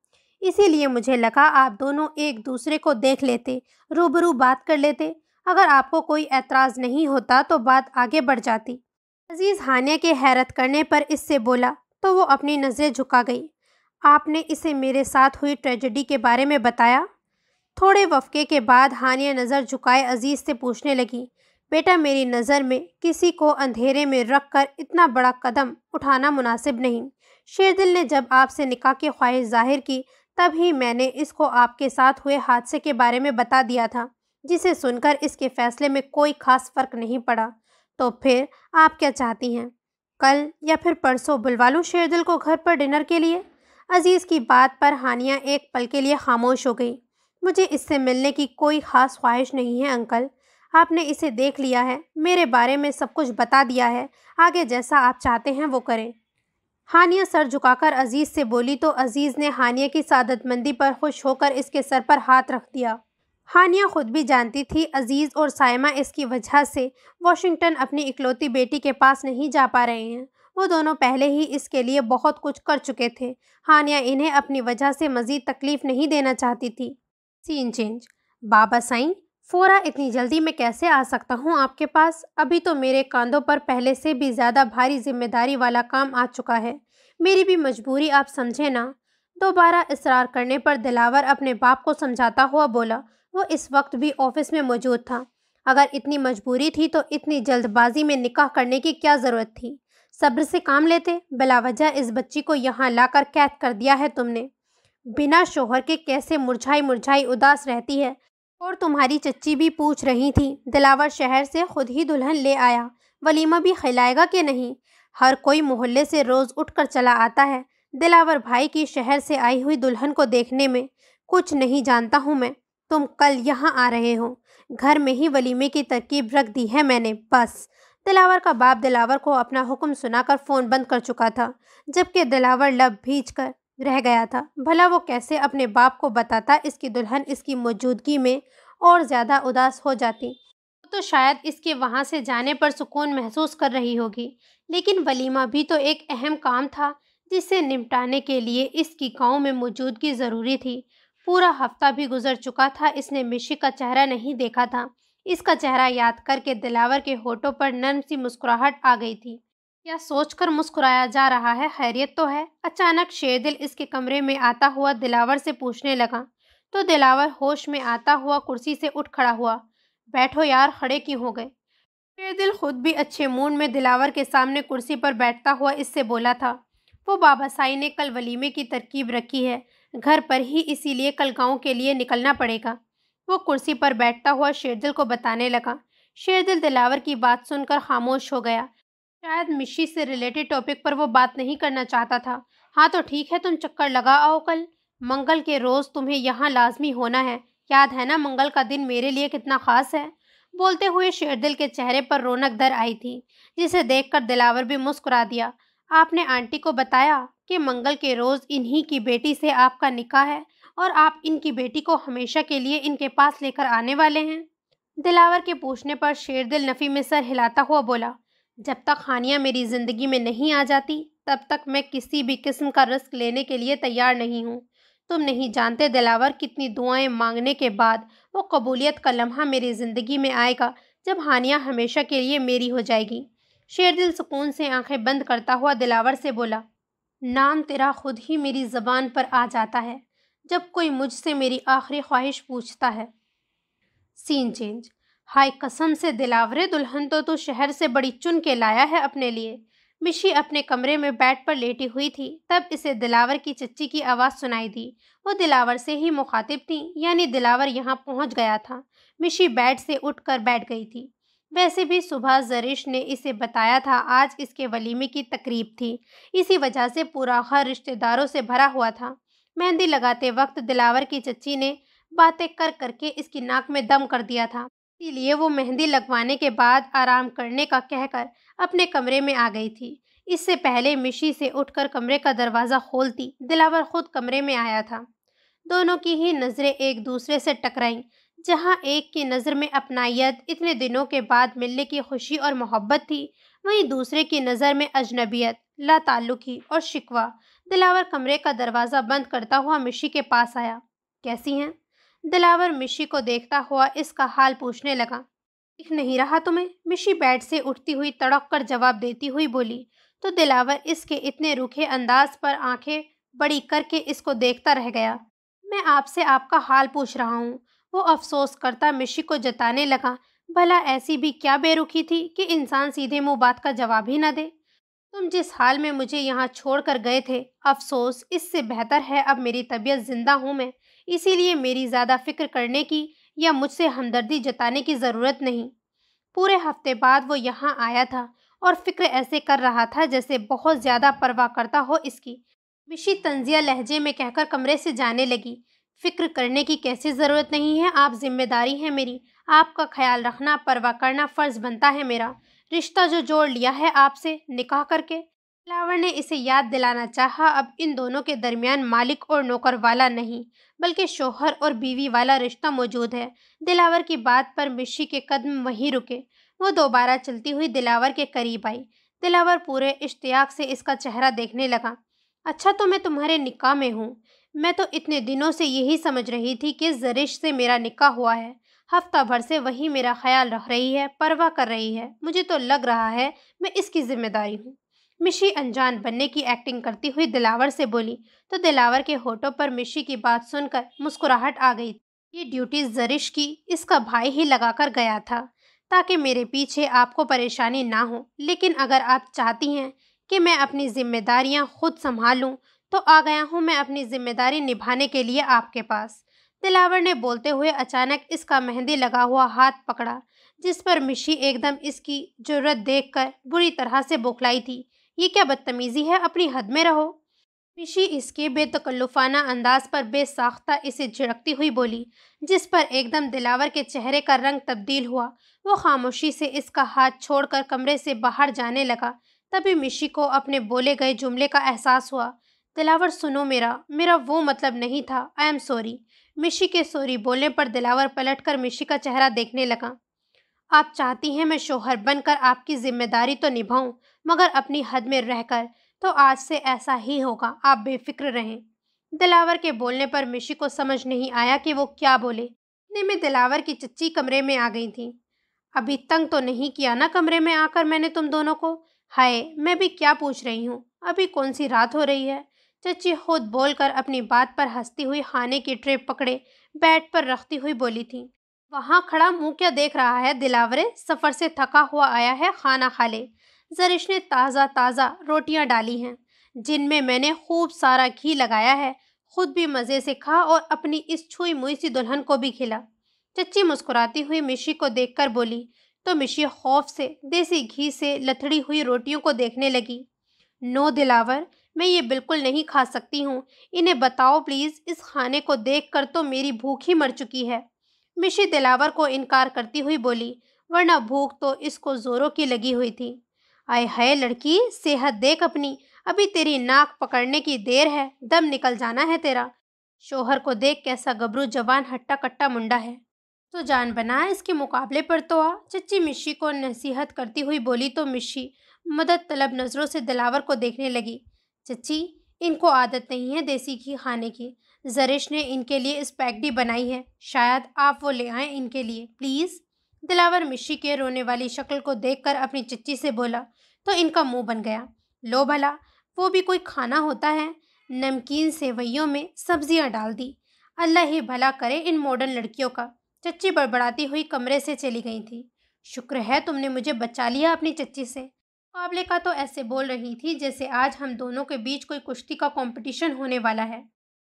इसीलिए मुझे लगा आप दोनों एक दूसरे को देख लेते रूबरू बात कर लेते अगर आपको कोई एतराज़ नहीं होता तो बात आगे बढ़ जाती अजीज़ हानिया के हैरत करने पर इससे बोला तो वो अपनी नज़रें झुका गई आपने इसे मेरे साथ हुई ट्रेजेडी के बारे में बताया थोड़े वफ़े के बाद हानिया नज़र झुकाए अजीज़ से पूछने लगी बेटा मेरी नज़र में किसी को अंधेरे में रख कर इतना बड़ा कदम उठाना मुनासिब नहीं शेरदिल ने जब आपसे निकाह की ख्वाहिश जाहिर की तभी मैंने इसको आपके साथ हुए हादसे के बारे में बता दिया था जिसे सुनकर इसके फ़ैसले में कोई ख़ास फ़र्क नहीं पड़ा तो फिर आप क्या चाहती हैं कल या फिर परसों बुलवा लूँ शेरदिल को घर पर डिनर के लिए अजीज़ की बात पर हानिया एक पल के लिए खामोश हो गई मुझे इससे मिलने की कोई ख़ास ख्वाहिश नहीं है अंकल आपने इसे देख लिया है मेरे बारे में सब कुछ बता दिया है आगे जैसा आप चाहते हैं वो करें हानिया सर झुकाकर अजीज़ से बोली तो अजीज़ ने हानिया की सादतमंदी पर खुश होकर इसके सर पर हाथ रख दिया हानिया खुद भी जानती थी अजीज़ और सायमा इसकी वजह से वॉशिंगटन अपनी इकलौती बेटी के पास नहीं जा पा रहे हैं वो दोनों पहले ही इसके लिए बहुत कुछ कर चुके थे हानिया इन्हें अपनी वजह से मज़ीद तकलीफ़ नहीं देना चाहती थी सीन चेंज बाबा साईं फोरा इतनी जल्दी मैं कैसे आ सकता हूँ आपके पास अभी तो मेरे कांधों पर पहले से भी ज़्यादा भारी जिम्मेदारी वाला काम आ चुका है मेरी भी मजबूरी आप समझे ना दोबारा इसरार करने पर दिलावर अपने बाप को समझाता हुआ बोला वो इस वक्त भी ऑफिस में मौजूद था अगर इतनी मजबूरी थी तो इतनी जल्दबाजी में निकाह करने की क्या ज़रूरत थी सब्र से काम लेते बिलावजह इस बच्ची को यहाँ लाकर कैद कर दिया है तुमने बिना शोहर के कैसे मुरझाई मुरझाई उदास रहती है और तुम्हारी चच्ची भी पूछ रही थी दिलावर शहर से खुद ही दुल्हन ले आया वलीमा भी खिलाएगा कि नहीं हर कोई मोहल्ले से रोज़ उठकर चला आता है दिलावर भाई की शहर से आई हुई दुल्हन को देखने में कुछ नहीं जानता हूँ मैं तुम कल यहाँ आ रहे हो घर में ही वलीमे की तरकीब रख दी है मैंने बस दिलावर का बाप दिलावर को अपना हुक्म सुनाकर फ़ोन बंद कर चुका था जबकि दिलावर लब भीज कर रह गया था भला वो कैसे अपने बाप को बताता इसकी दुल्हन इसकी मौजूदगी में और ज़्यादा उदास हो जाती तो शायद इसके वहाँ से जाने पर सुकून महसूस कर रही होगी लेकिन वलीमा भी तो एक अहम काम था जिसे निपटाने के लिए इसकी गाँव में मौजूदगी ज़रूरी थी पूरा हफ्ता भी गुजर चुका था इसने मिशी का चेहरा नहीं देखा था इसका चेहरा याद करके दिलावर के होठों पर नर्म सी मुस्कुराहट आ गई थी या सोचकर मुस्कुराया जा रहा है खैरियत तो है अचानक शेरदिल इसके कमरे में आता हुआ दिलावर से पूछने लगा तो दिलावर होश में आता हुआ कुर्सी से उठ खड़ा हुआ बैठो यार खड़े क्यों हो गए शेरदिल खुद भी अच्छे मूड में दिलावर के सामने कुर्सी पर बैठता हुआ इससे बोला था वो बाबा साई ने कल वलीमे की तरकीब रखी है घर पर ही इसीलिए कल गांव के लिए निकलना पड़ेगा वो कुर्सी पर बैठता हुआ शेरदिल को बताने लगा शेरदिल दिलावर की बात सुनकर खामोश हो गया शायद मिशी से रिलेटेड टॉपिक पर वो बात नहीं करना चाहता था हाँ तो ठीक है तुम चक्कर लगा आओ कल मंगल के रोज़ तुम्हें यहाँ लाजमी होना है याद है ना मंगल का दिन मेरे लिए कितना ख़ास है बोलते हुए शेरदिल के चेहरे पर रौनक दर आई थी जिसे देखकर दिलावर भी मुस्कुरा दिया आपने आंटी को बताया कि मंगल के रोज़ इन्हीं की बेटी से आपका निकाह है और आप इनकी बेटी को हमेशा के लिए इनके पास लेकर आने वाले हैं दिलावर के पूछने पर शेरदिल नफ़ी में सर हिलाता हुआ बोला जब तक हानिया मेरी ज़िंदगी में नहीं आ जाती तब तक मैं किसी भी किस्म का रिस्क लेने के लिए तैयार नहीं हूँ तुम नहीं जानते दिलावर कितनी दुआएं मांगने के बाद वो कबूलियत का लम्हा मेरी ज़िंदगी में आएगा जब हानिया हमेशा के लिए मेरी हो जाएगी शेरदिल सुकून से आंखें बंद करता हुआ दिलावर से बोला नाम तेरा खुद ही मेरी ज़बान पर आ जाता है जब कोई मुझसे मेरी आखिरी ख्वाहिश पूछता है सीन चेंज हाय कसम से दिलावरे दुल्हन तो तू शहर से बड़ी चुन के लाया है अपने लिए मिशी अपने कमरे में बेड पर लेटी हुई थी तब इसे दिलावर की चच्ची की आवाज़ सुनाई दी वो दिलावर से ही मुखातिब थी यानी दिलावर यहाँ पहुँच गया था मिशी बेड से उठकर बैठ गई थी वैसे भी सुबह जरिश ने इसे बताया था आज इसके वलीमे की तकरीब थी इसी वजह से पूरा घर रिश्तेदारों से भरा हुआ था मेहंदी लगाते वक्त दिलावर की चच्ची ने बातें कर करके इसकी नाक में दम कर दिया था इसीलिए वो मेहंदी लगवाने के बाद आराम करने का कहकर अपने कमरे में आ गई थी इससे पहले मिशी से उठकर कमरे का दरवाज़ा खोलती दिलावर खुद कमरे में आया था दोनों की ही नज़रें एक दूसरे से टकराईं जहाँ एक की नज़र में अपनायत इतने दिनों के बाद मिलने की खुशी और मोहब्बत थी वहीं दूसरे की नज़र में अजनबियत लाताल्लुकी और शिकवा दिलावर कमरे का दरवाज़ा बंद करता हुआ मिशी के पास आया कैसी हैं दिलावर मिशी को देखता हुआ इसका हाल पूछने लगा दिख नहीं रहा तुम्हें मिशी बेड से उठती हुई तड़क कर जवाब देती हुई बोली तो दिलावर इसके इतने रूखे अंदाज पर आंखें बड़ी करके इसको देखता रह गया मैं आपसे आपका हाल पूछ रहा हूँ वो अफसोस करता मिशी को जताने लगा भला ऐसी भी क्या बेरुखी थी कि इंसान सीधे मुँह बात का जवाब ही ना दे तुम जिस हाल में मुझे यहाँ छोड़ कर गए थे अफसोस इससे बेहतर है अब मेरी तबीयत ज़िंदा हूँ मैं इसीलिए मेरी ज़्यादा फिक्र करने की या मुझसे हमदर्दी जताने की ज़रूरत नहीं पूरे हफ्ते बाद वो यहाँ आया था और फिक्र ऐसे कर रहा था जैसे बहुत ज़्यादा परवाह करता हो इसकी मिशी तंजिया लहजे में कहकर कमरे से जाने लगी फिक्र करने की कैसी ज़रूरत नहीं है आप जिम्मेदारी है मेरी आपका ख्याल रखना परवाह करना फ़र्ज़ बनता है मेरा रिश्ता जो जोड़ लिया है आपसे निकाह करके दिलावर ने इसे याद दिलाना चाहा अब इन दोनों के दरमियान मालिक और नौकर वाला नहीं बल्कि शोहर और बीवी वाला रिश्ता मौजूद है दिलावर की बात पर मिशी के कदम वहीं रुके वो दोबारा चलती हुई दिलावर के करीब आई दिलावर पूरे इश्तियाक से इसका चेहरा देखने लगा अच्छा तो मैं तुम्हारे निकाह में हूँ मैं तो इतने दिनों से यही समझ रही थी कि जरिश से मेरा निका हुआ है हफ्ता भर से वही मेरा ख्याल रख रही है परवाह कर रही है मुझे तो लग रहा है मैं इसकी जिम्मेदारी हूँ मिशी अनजान बनने की एक्टिंग करती हुई दिलावर से बोली तो दिलावर के होठों पर मिशी की बात सुनकर मुस्कुराहट आ गई ये ड्यूटी जरिश की इसका भाई ही लगाकर गया था ताकि मेरे पीछे आपको परेशानी ना हो लेकिन अगर आप चाहती हैं कि मैं अपनी जिम्मेदारियां खुद संभालूं तो आ गया हूँ मैं अपनी जिम्मेदारी निभाने के लिए आपके पास दिलावर ने बोलते हुए अचानक इसका मेहंदी लगा हुआ हाथ पकड़ा जिस पर मिशी एकदम इसकी जरूरत कर बुरी तरह से बौखलाई थी ये क्या बदतमीज़ी है अपनी हद में रहो मिशी इसके बेतकल्लुफाना अंदाज पर बेसाख्ता इसे झिड़कती हुई बोली जिस पर एकदम दिलावर के चेहरे का रंग तब्दील हुआ वो खामोशी से इसका हाथ छोड़कर कमरे से बाहर जाने लगा तभी मिशी को अपने बोले गए जुमले का एहसास हुआ दिलावर सुनो मेरा मेरा वो मतलब नहीं था आई एम सॉरी मिशी के सॉरी बोलने पर दिलावर पलटकर मिशी का चेहरा देखने लगा आप चाहती हैं मैं शोहर बनकर आपकी जिम्मेदारी तो निभाऊं मगर अपनी हद में रहकर तो आज से ऐसा ही होगा आप बेफिक्र रहें दिलावर के बोलने पर मिशी को समझ नहीं आया कि वो क्या बोले इतने में दिलावर की चच्ची कमरे में आ गई थी अभी तंग तो नहीं किया ना कमरे में आकर मैंने तुम दोनों को हाय मैं भी क्या पूछ रही हूँ अभी कौन सी रात हो रही है चची खुद बोलकर अपनी बात पर हंसती हुई खाने की ट्रे पकड़े बेड पर रखती हुई बोली थी वहाँ खड़ा मुँह क्या देख रहा है दिलावरे सफ़र से थका हुआ आया है खाना खा ले जरिश ने ताज़ा ताज़ा रोटियाँ डाली हैं जिनमें मैंने खूब सारा घी लगाया है खुद भी मज़े से खा और अपनी इस छुई मुई सी दुल्हन को भी खिला चची मुस्कुराती हुई मिशी को देखकर बोली तो मिशी खौफ से देसी घी से लथड़ी हुई रोटियों को देखने लगी नो दिलावर मैं ये बिल्कुल नहीं खा सकती हूँ इन्हें बताओ प्लीज़ इस खाने को देख कर तो मेरी भूख ही मर चुकी है मिशी दिलावर को इनकार करती हुई बोली वरना भूख तो इसको ज़ोरों की लगी हुई थी आय हाय लड़की सेहत देख अपनी अभी तेरी नाक पकड़ने की देर है दम निकल जाना है तेरा शोहर को देख कैसा गबरू जवान हट्टा कट्टा मुंडा है तो जान बना इसके मुकाबले पर तो आ चच्ची मिशी को नसीहत करती हुई बोली तो मिशी मदद तलब नज़रों से दिलावर को देखने लगी चच्ची इनको आदत नहीं है देसी घी खाने की जरिश ने इनके लिए स्पैगडी बनाई है शायद आप वो ले आएँ इनके लिए प्लीज़ दिलावर मिशी के रोने वाली शक्ल को देखकर अपनी चच्ची से बोला तो इनका मुंह बन गया लो भला वो भी कोई खाना होता है नमकीन सेवैयों में सब्जियां डाल दी अल्लाह ही भला करे इन मॉडर्न लड़कियों का चच्ची बड़बड़ाती हुई कमरे से चली गई थी शुक्र है तुमने मुझे बचा लिया अपनी चच्ची से आबलेका तो ऐसे बोल रही थी जैसे आज हम दोनों के बीच कोई कुश्ती का कंपटीशन होने वाला है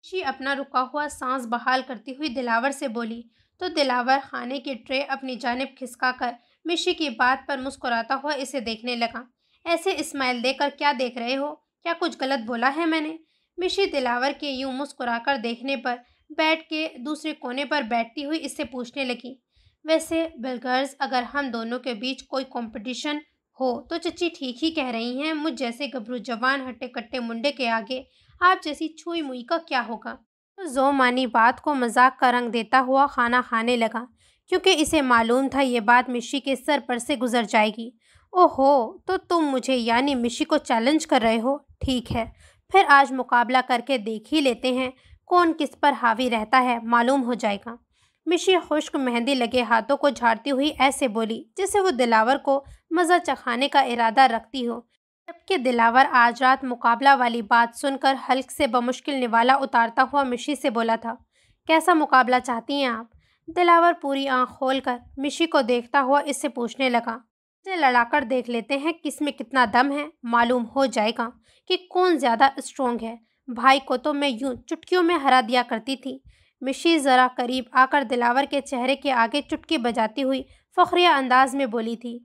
शी अपना रुका हुआ सांस बहाल करती हुई दिलावर से बोली तो दिलावर खाने की ट्रे अपनी जानब खिसका कर मिशी की बात पर मुस्कुराता हुआ इसे देखने लगा ऐसे स्माइल देकर क्या देख रहे हो क्या कुछ गलत बोला है मैंने मिशी दिलावर के यूं मुस्कुराकर देखने पर बैठ के दूसरे कोने पर बैठती हुई इससे पूछने लगी वैसे बिलगर्स अगर हम दोनों के बीच कोई कंपटीशन हो तो चची ठीक ही कह रही हैं मुझ जैसे गबरू जवान हट्टे कट्टे मुंडे के आगे आप जैसी छुई मुई का क्या होगा तो जो मानी बात को मजाक का रंग देता हुआ खाना खाने लगा क्योंकि इसे मालूम था ये बात मिशी के सर पर से गुजर जाएगी ओहो तो तुम मुझे यानी मिशी को चैलेंज कर रहे हो ठीक है फिर आज मुकाबला करके देख ही लेते हैं कौन किस पर हावी रहता है मालूम हो जाएगा मिशी खुश्क मेहंदी लगे हाथों को झाड़ती हुई ऐसे बोली जैसे वो दिलावर को मज़ा चखाने का इरादा रखती हो जबकि दिलावर आज रात मुकाबला वाली बात सुनकर हल्क से बमुश्किल निवाला उतारता हुआ मिशी से बोला था कैसा मुकाबला चाहती हैं आप दिलावर पूरी आंख खोल कर मिशी को देखता हुआ इससे पूछने लगा लड़ाकर देख लेते हैं किस में कितना दम है मालूम हो जाएगा कि कौन ज़्यादा स्ट्रोंग है भाई को तो मैं यूं चुटकियों में हरा दिया करती थी मिशी ज़रा करीब आकर दिलावर के चेहरे के आगे चुटकी बजाती हुई फ़खरिया अंदाज में बोली थी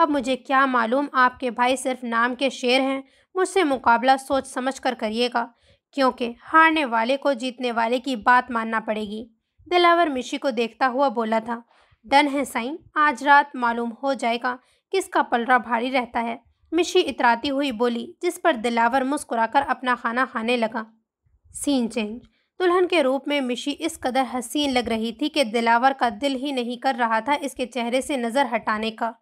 अब मुझे क्या मालूम आपके भाई सिर्फ नाम के शेर हैं मुझसे मुकाबला सोच समझ कर करिएगा क्योंकि हारने वाले को जीतने वाले की बात मानना पड़ेगी दिलावर मिशी को देखता हुआ बोला था डन है साईं आज रात मालूम हो जाएगा किसका पलरा भारी रहता है मिशी इतराती हुई बोली जिस पर दिलावर मुस्कुराकर अपना खाना खाने लगा सीन चेंज दुल्हन के रूप में मिशी इस कदर हसीन लग रही थी कि दिलावर का दिल ही नहीं कर रहा था इसके चेहरे से नज़र हटाने का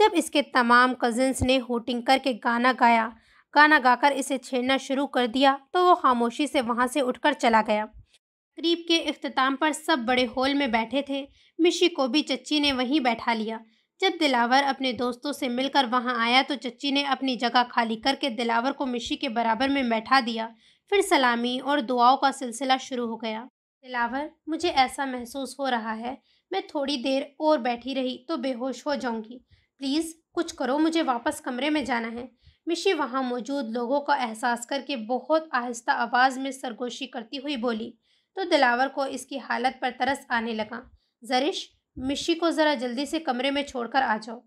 जब इसके तमाम कजिन्स ने होटिंग करके गाना गाया गाना गाकर इसे छेड़ना शुरू कर दिया तो वो खामोशी से वहाँ से उठकर चला गया करीब के अख्ताम पर सब बड़े हॉल में बैठे थे मिशी को भी चच्ची ने वहीं बैठा लिया जब दिलावर अपने दोस्तों से मिलकर वहां आया तो चच्ची ने अपनी जगह खाली करके दिलावर को मिशी के बराबर में बैठा दिया फिर सलामी और दुआओं का सिलसिला शुरू हो गया दिलावर मुझे ऐसा महसूस हो रहा है मैं थोड़ी देर और बैठी रही तो बेहोश हो जाऊंगी प्लीज़ कुछ करो मुझे वापस कमरे में जाना है मिशी वहाँ मौजूद लोगों का एहसास करके बहुत आहिस्ता आवाज़ में सरगोशी करती हुई बोली तो दिलावर को इसकी हालत पर तरस आने लगा जरिश मिशी को ज़रा जल्दी से कमरे में छोड़कर आ जाओ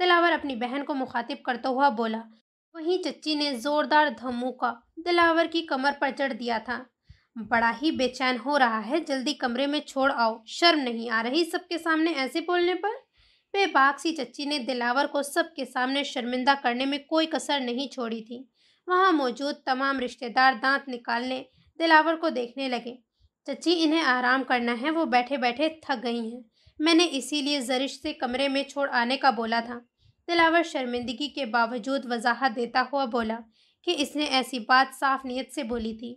दिलावर अपनी बहन को मुखातिब करता हुआ बोला वहीं चच्ची ने जोरदार का दिलावर की कमर पर चढ़ दिया था बड़ा ही बेचैन हो रहा है जल्दी कमरे में छोड़ आओ शर्म नहीं आ रही सबके सामने ऐसे बोलने पर बेबाक सी चच्ची ने दिलावर को सबके सामने शर्मिंदा करने में कोई कसर नहीं छोड़ी थी वहाँ मौजूद तमाम रिश्तेदार दांत निकालने दिलावर को देखने लगे चच्ची इन्हें आराम करना है वो बैठे बैठे थक गई हैं मैंने इसीलिए जरिश से कमरे में छोड़ आने का बोला था दिलावर शर्मिंदगी के बावजूद वजाहत देता हुआ बोला कि इसने ऐसी बात साफ नीयत से बोली थी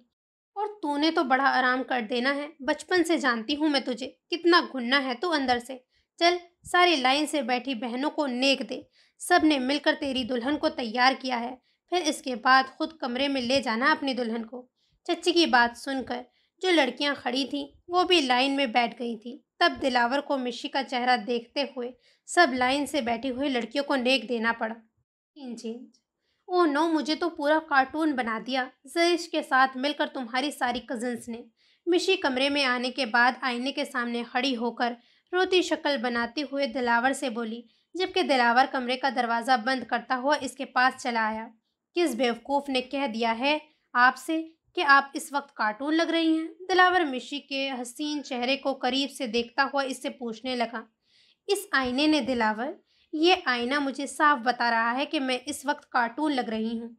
और तूने तो बड़ा आराम कर देना है बचपन से जानती हूँ मैं तुझे कितना घुनना है तू अंदर से चल सारी लाइन से बैठी बहनों को नेक दे सब ने मिलकर तेरी दुल्हन को तैयार किया है फिर इसके बाद खुद कमरे में ले जाना अपनी दुल्हन को चच्ची की बात सुनकर जो लड़कियां खड़ी थीं वो भी लाइन में बैठ गई थी तब दिलावर को मिशी का चेहरा देखते हुए सब लाइन से बैठी हुई लड़कियों को नेक देना पड़ा इंजीन ओ नो मुझे तो पूरा कार्टून बना दिया जयश के साथ मिलकर तुम्हारी सारी कजिन्स ने मिशी कमरे में आने के बाद आईने के सामने खड़ी होकर रोती शक्ल बनाते हुए दिलावर से बोली जबकि दिलावर कमरे का दरवाज़ा बंद करता हुआ इसके पास चला आया किस बेवकूफ़ ने कह दिया है आपसे कि आप इस वक्त कार्टून लग रही हैं दिलावर मिशी के हसीन चेहरे को करीब से देखता हुआ इससे पूछने लगा इस आईने ने दिलावर ये आईना मुझे साफ बता रहा है कि मैं इस वक्त कार्टून लग रही हूँ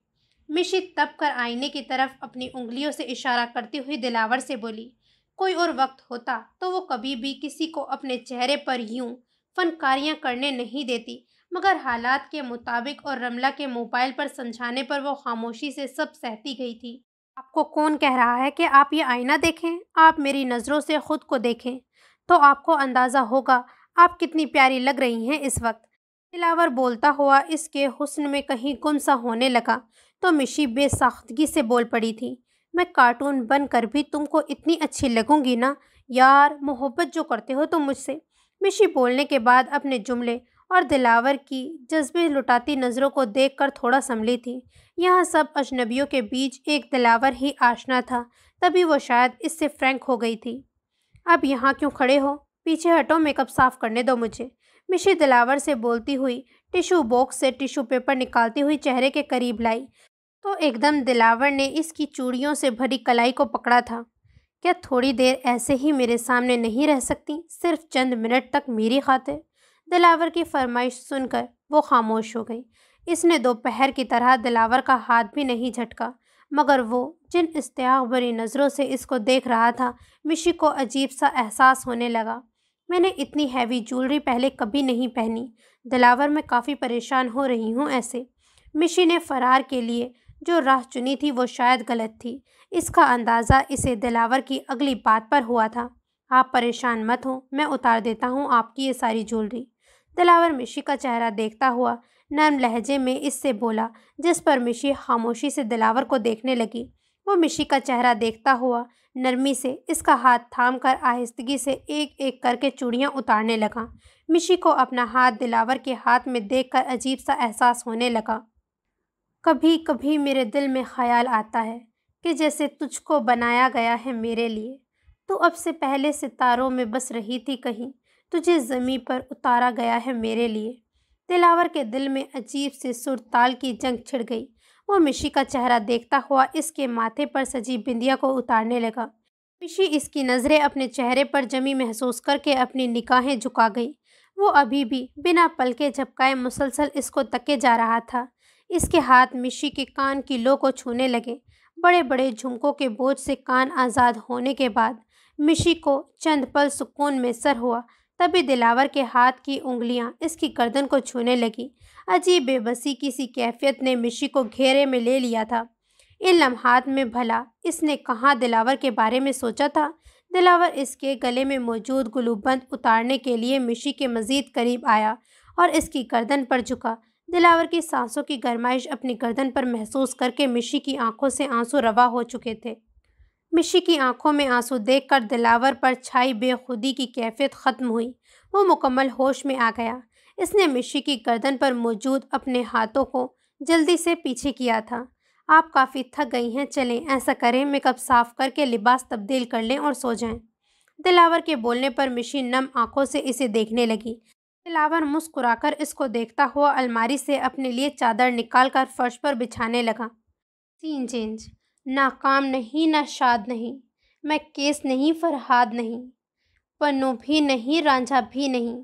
मिशी तप कर आईने की तरफ अपनी उंगलियों से इशारा करती हुई दिलावर से बोली कोई और वक्त होता तो वो कभी भी किसी को अपने चेहरे पर यूं फनकारियाँ करने नहीं देती मगर हालात के मुताबिक और रमला के मोबाइल पर समझाने पर वो खामोशी से सब सहती गई थी आपको कौन कह रहा है कि आप ये आईना देखें आप मेरी नज़रों से ख़ुद को देखें तो आपको अंदाज़ा होगा आप कितनी प्यारी लग रही हैं इस वक्त दिलावर बोलता हुआ इसके हुस्न में कहीं गुम सा होने लगा तो मिशी बेसाख्तगी से बोल पड़ी थी मैं कार्टून बन कर भी तुमको इतनी अच्छी लगूंगी ना यार मोहब्बत जो करते हो तुम मुझसे मिशी बोलने के बाद अपने जुमले और दिलावर की जज्बे लुटाती नज़रों को देख कर थोड़ा संभली थी यहाँ सब अजनबियों के बीच एक दिलावर ही आशना था तभी वो शायद इससे फ्रैंक हो गई थी अब यहाँ क्यों खड़े हो पीछे हटो मेकअप साफ करने दो मुझे मिशी दिलावर से बोलती हुई टिश्यू बॉक्स से टिश्यू पेपर निकालती हुई चेहरे के करीब लाई तो एकदम दिलावर ने इसकी चूड़ियों से भरी कलाई को पकड़ा था क्या थोड़ी देर ऐसे ही मेरे सामने नहीं रह सकती सिर्फ चंद मिनट तक मेरी खातिर दिलावर की फरमाइश सुनकर वो खामोश हो गई इसने दोपहर की तरह दिलावर का हाथ भी नहीं झटका मगर वो जिन इश्तिया भरी नज़रों से इसको देख रहा था मिशी को अजीब सा एहसास होने लगा मैंने इतनी हैवी ज्वेलरी पहले कभी नहीं पहनी दिलावर में काफ़ी परेशान हो रही हूँ ऐसे मिशी ने फरार के लिए जो राह चुनी थी वो शायद गलत थी इसका अंदाज़ा इसे दिलावर की अगली बात पर हुआ था आप परेशान मत हो मैं उतार देता हूँ आपकी ये सारी ज्वेलरी दिलावर मिशी का चेहरा देखता हुआ नरम लहजे में इससे बोला जिस पर मिशी खामोशी से दिलावर को देखने लगी वो मिशी का चेहरा देखता हुआ नरमी से इसका हाथ थाम कर आहिस्तगी से एक एक करके चूड़ियाँ उतारने लगा मिशी को अपना हाथ दिलावर के हाथ में देखकर अजीब सा एहसास होने लगा कभी कभी मेरे दिल में ख्याल आता है कि जैसे तुझको बनाया गया है मेरे लिए तू अब से पहले सितारों में बस रही थी कहीं तुझे ज़मीं पर उतारा गया है मेरे लिए दिलावर के दिल में अजीब से सुरताल की जंग छिड़ गई वो मिशी का चेहरा देखता हुआ इसके माथे पर सजी बिंदिया को उतारने लगा मिशी इसकी नज़रें अपने चेहरे पर जमी महसूस करके अपनी निकाहें झुका गई वो अभी भी बिना पल के झपकाए मुसलसल इसको तके जा रहा था इसके हाथ मिशी के कान की लो को छूने लगे बड़े बड़े झुमकों के बोझ से कान आज़ाद होने के बाद मिशी को चंद पल सुकून में सर हुआ तभी दिलावर के हाथ की उंगलियां इसकी गर्दन को छूने लगी अजीब बेबसी किसी कैफियत ने मिशी को घेरे में ले लिया था इन लम्हात में भला इसने कहाँ दिलावर के बारे में सोचा था दिलावर इसके गले में मौजूद गुलूबंद उतारने के लिए मिशी के मज़ीद करीब आया और इसकी गर्दन पर झुका दिलावर की सांसों की गरमाइश अपनी गर्दन पर महसूस करके मिशी की आंखों से आंसू रवा हो चुके थे मिशी की आंखों में आंसू देखकर दिलावर पर छाई बेखुदी की कैफियत ख़त्म हुई वो मुकम्मल होश में आ गया इसने मिशी की गर्दन पर मौजूद अपने हाथों को जल्दी से पीछे किया था आप काफ़ी थक गई हैं चलें ऐसा करें मेकअप साफ करके लिबास तब्दील कर लें और सो जाएं। दिलावर के बोलने पर मिशी नम आंखों से इसे देखने लगी दिलावर मुस्कुराकर इसको देखता हुआ अलमारी से अपने लिए चादर निकाल कर फर्श पर बिछाने लगा सीन चेंज ना काम नहीं ना शाद नहीं मैं केस नहीं फरहाद नहीं पन्नू भी नहीं रांझा भी नहीं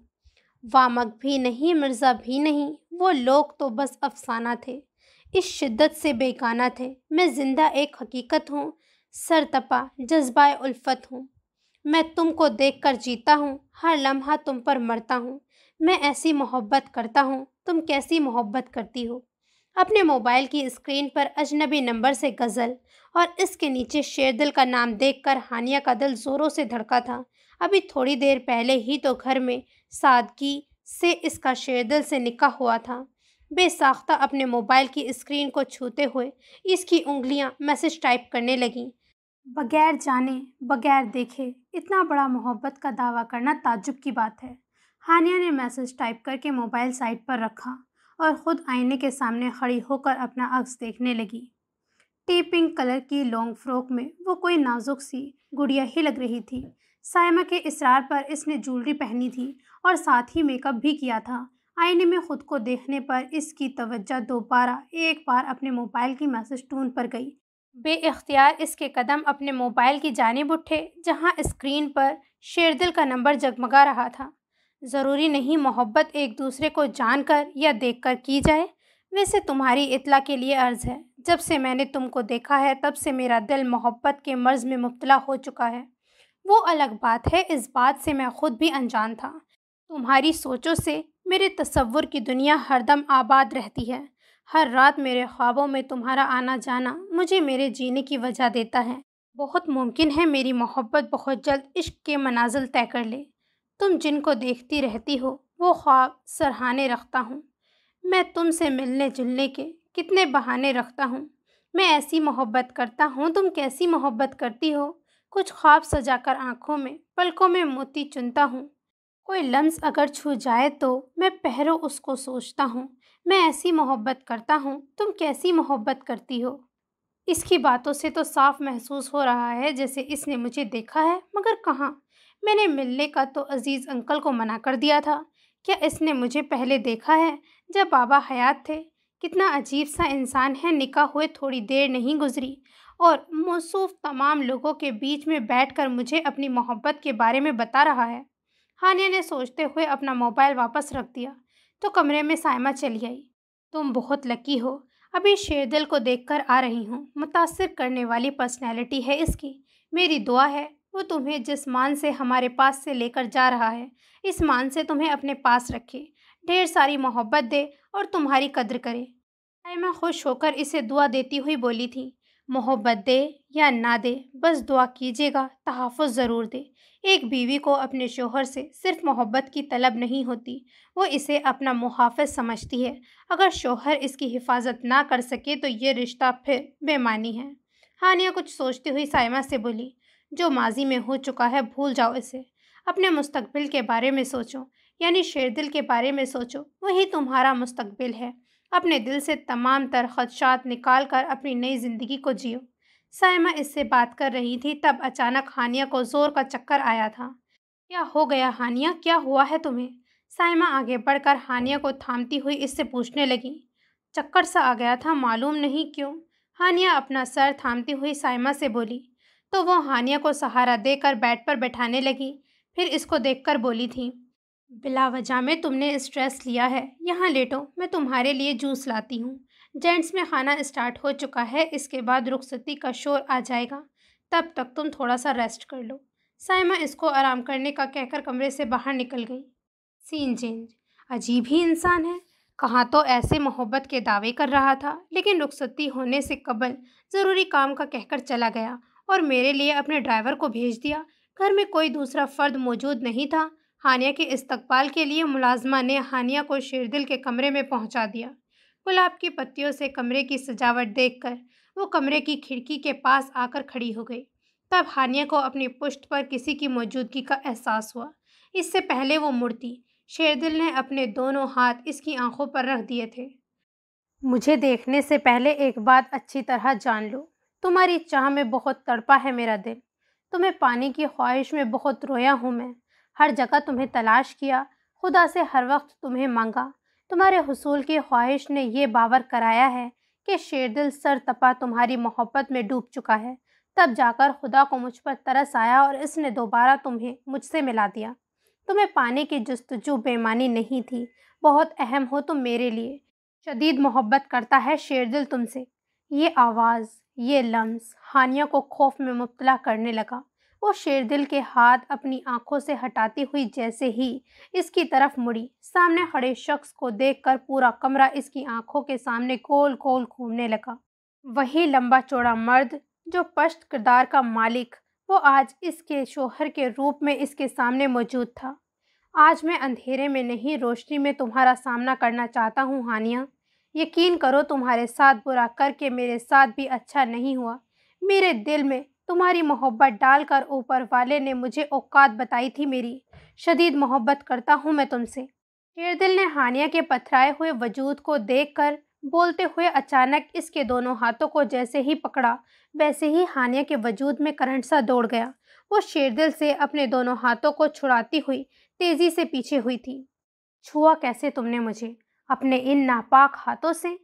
वामक भी नहीं मिर्ज़ा भी नहीं वो लोग तो बस अफसाना थे इस शिद्दत से बेगाना थे मैं ज़िंदा एक हकीकत हूँ सर तपा जज्बा उल्फत हूँ मैं तुमको देख कर जीता हूँ हर लम्हा तुम पर मरता हूँ मैं ऐसी मोहब्बत करता हूँ तुम कैसी मोहब्बत करती हो अपने मोबाइल की स्क्रीन पर अजनबी नंबर से गज़ल और इसके नीचे शेर दिल का नाम देखकर हानिया का दिल ज़ोरों से धड़का था अभी थोड़ी देर पहले ही तो घर में सादगी से इसका दिल से निका हुआ था बेसाख्ता अपने मोबाइल की स्क्रीन को छूते हुए इसकी उंगलियां मैसेज टाइप करने लगीं बगैर जाने बगैर देखे इतना बड़ा मोहब्बत का दावा करना ताजुब की बात है हानिया ने मैसेज टाइप करके मोबाइल साइट पर रखा और ख़ुद आईने के सामने खड़ी होकर अपना अक्स देखने लगी टी पिंक कलर की लॉन्ग फ्रॉक में वो कोई नाजुक सी गुड़िया ही लग रही थी साइमा के इसरार पर इसने ज्वेलरी पहनी थी और साथ ही मेकअप भी किया था आईने में ख़ुद को देखने पर इसकी तवज्जो दोबारा एक बार अपने मोबाइल की मैसेज टून पर गई बे अख्तियार इसके कदम अपने मोबाइल की जानब उठे जहाँ स्क्रीन पर शेरदिल का नंबर जगमगा रहा था ज़रूरी नहीं मोहब्बत एक दूसरे को जानकर या देखकर की जाए वैसे तुम्हारी इतला के लिए अर्ज़ है जब से मैंने तुमको देखा है तब से मेरा दिल मोहब्बत के मर्ज़ में मुबतला हो चुका है वो अलग बात है इस बात से मैं ख़ुद भी अनजान था तुम्हारी सोचों से मेरे तस्वुर की दुनिया हरदम आबाद रहती है हर रात मेरे ख्वाबों में तुम्हारा आना जाना मुझे मेरे जीने की वजह देता है बहुत मुमकिन है मेरी मोहब्बत बहुत जल्द इश्क के मनाजिल तय कर ले तुम जिनको देखती रहती हो वो ख्वाब सरहाने रखता हूँ मैं तुमसे मिलने जुलने के कितने बहाने रखता हूँ मैं ऐसी मोहब्बत करता हूँ तुम कैसी मोहब्बत करती हो कुछ ख्वाब सजाकर आँखों में पलकों में मोती चुनता हूँ कोई लम्स अगर छू जाए तो मैं पहरों उसको सोचता हूँ मैं ऐसी मोहब्बत करता हूँ तुम कैसी मोहब्बत करती हो इसकी बातों से तो साफ महसूस हो रहा है जैसे इसने मुझे देखा है मगर कहाँ मैंने मिलने का तो अजीज़ अंकल को मना कर दिया था क्या इसने मुझे पहले देखा है जब बाबा हयात थे कितना अजीब सा इंसान है निकाह हुए थोड़ी देर नहीं गुजरी और मौसूफ तमाम लोगों के बीच में बैठकर मुझे अपनी मोहब्बत के बारे में बता रहा है हानिया ने सोचते हुए अपना मोबाइल वापस रख दिया तो कमरे में सायमा चली आई तुम बहुत लकी हो अभी शेरदिल को देखकर आ रही हूँ मुतासर करने वाली पर्सनैलिटी है इसकी मेरी दुआ है वो तुम्हें जिस मान से हमारे पास से लेकर जा रहा है इस मान से तुम्हें अपने पास रखे ढेर सारी मोहब्बत दे और तुम्हारी कद्र करे आयमा खुश होकर इसे दुआ देती हुई बोली थी मोहब्बत दे या ना दे बस दुआ कीजिएगा तहफ़ ज़रूर दे एक बीवी को अपने शोहर से सिर्फ मोहब्बत की तलब नहीं होती वो इसे अपना मुहाफ़ समझती है अगर शोहर इसकी हिफाजत ना कर सके तो ये रिश्ता फिर बेमानी है हानिया कुछ सोचती हुई साइमा से बोली जो माजी में हो चुका है भूल जाओ इसे अपने मुस्तबिल के बारे में सोचो यानी शेरदिल के बारे में सोचो वही तुम्हारा मुस्तबिल है अपने दिल से तमाम तर खदशात निकाल कर अपनी नई ज़िंदगी को जियो सायमा इससे बात कर रही थी तब अचानक हानिया को ज़ोर का चक्कर आया था क्या हो गया हानिया क्या हुआ है तुम्हें सायमा आगे बढ़कर हानिया को थामती हुई इससे पूछने लगी चक्कर सा आ गया था मालूम नहीं क्यों हानिया अपना सर थामती हुई सायमा से बोली तो वो हानिया को सहारा देकर बेड पर बैठाने लगी फिर इसको देखकर बोली थी बिला वजह में तुमने स्ट्रेस लिया है यहाँ लेटो मैं तुम्हारे लिए जूस लाती हूँ जेंट्स में खाना स्टार्ट हो चुका है इसके बाद रुखसती का शोर आ जाएगा तब तक तुम थोड़ा सा रेस्ट कर लो साइमा इसको आराम करने का कहकर कमरे से बाहर निकल गई सीन चेंज अजीब ही इंसान है कहाँ तो ऐसे मोहब्बत के दावे कर रहा था लेकिन रुखसती होने से कबल ज़रूरी काम का कहकर चला गया और मेरे लिए अपने ड्राइवर को भेज दिया घर में कोई दूसरा फ़र्द मौजूद नहीं था हानिया के इस्तकबाल के लिए मुलाजमा ने हानिया को शेरदिल के कमरे में पहुंचा दिया गुलाब की पत्तियों से कमरे की सजावट देखकर वो कमरे की खिड़की के पास आकर खड़ी हो गई तब हानिया को अपनी पुष्ट पर किसी की मौजूदगी का एहसास हुआ इससे पहले वो मुड़ती शेरदिल ने अपने दोनों हाथ इसकी आंखों पर रख दिए थे मुझे देखने से पहले एक बात अच्छी तरह जान लो तुम्हारी चाह में बहुत तड़पा है मेरा दिल तुम्हें पानी की ख्वाहिश में बहुत रोया हूँ मैं हर जगह तुम्हें तलाश किया खुदा से हर वक्त तुम्हें मांगा तुम्हारे हसूल की ख्वाहिश ने यह बावर कराया है कि शेर दिल सर तपा तुम्हारी मोहब्बत में डूब चुका है तब जाकर खुदा को मुझ पर तरस आया और इसने दोबारा तुम्हें मुझसे मिला दिया तुम्हें पाने की जस्तजू बेमानी नहीं थी बहुत अहम हो तुम मेरे लिए शदीद मोहब्बत करता है शेर दिल तुमसे ये आवाज़ ये लम्स हानिया को खौफ में मुबतला करने लगा वो शेर दिल के हाथ अपनी आंखों से हटाती हुई जैसे ही इसकी तरफ मुड़ी सामने खड़े शख्स को देखकर पूरा कमरा इसकी आंखों के सामने गोल गोल घूमने लगा वही लंबा चौड़ा मर्द जो पश्त किरदार का मालिक वो आज इसके शोहर के रूप में इसके सामने मौजूद था आज मैं अंधेरे में नहीं रोशनी में तुम्हारा सामना करना चाहता हूँ हानिया यकीन करो तुम्हारे साथ बुरा करके मेरे साथ भी अच्छा नहीं हुआ मेरे दिल में तुम्हारी मोहब्बत डालकर ऊपर वाले ने मुझे औकात बताई थी मेरी शदीद मोहब्बत करता हूँ मैं तुमसे शेरदिल ने हानिया के पथराए हुए वजूद को देख कर बोलते हुए अचानक इसके दोनों हाथों को जैसे ही पकड़ा वैसे ही हानिया के वजूद में करंट सा दौड़ गया वो शेरदिल से अपने दोनों हाथों को छुड़ाती हुई तेज़ी से पीछे हुई थी छुआ कैसे तुमने मुझे अपने इन नापाक हाथों से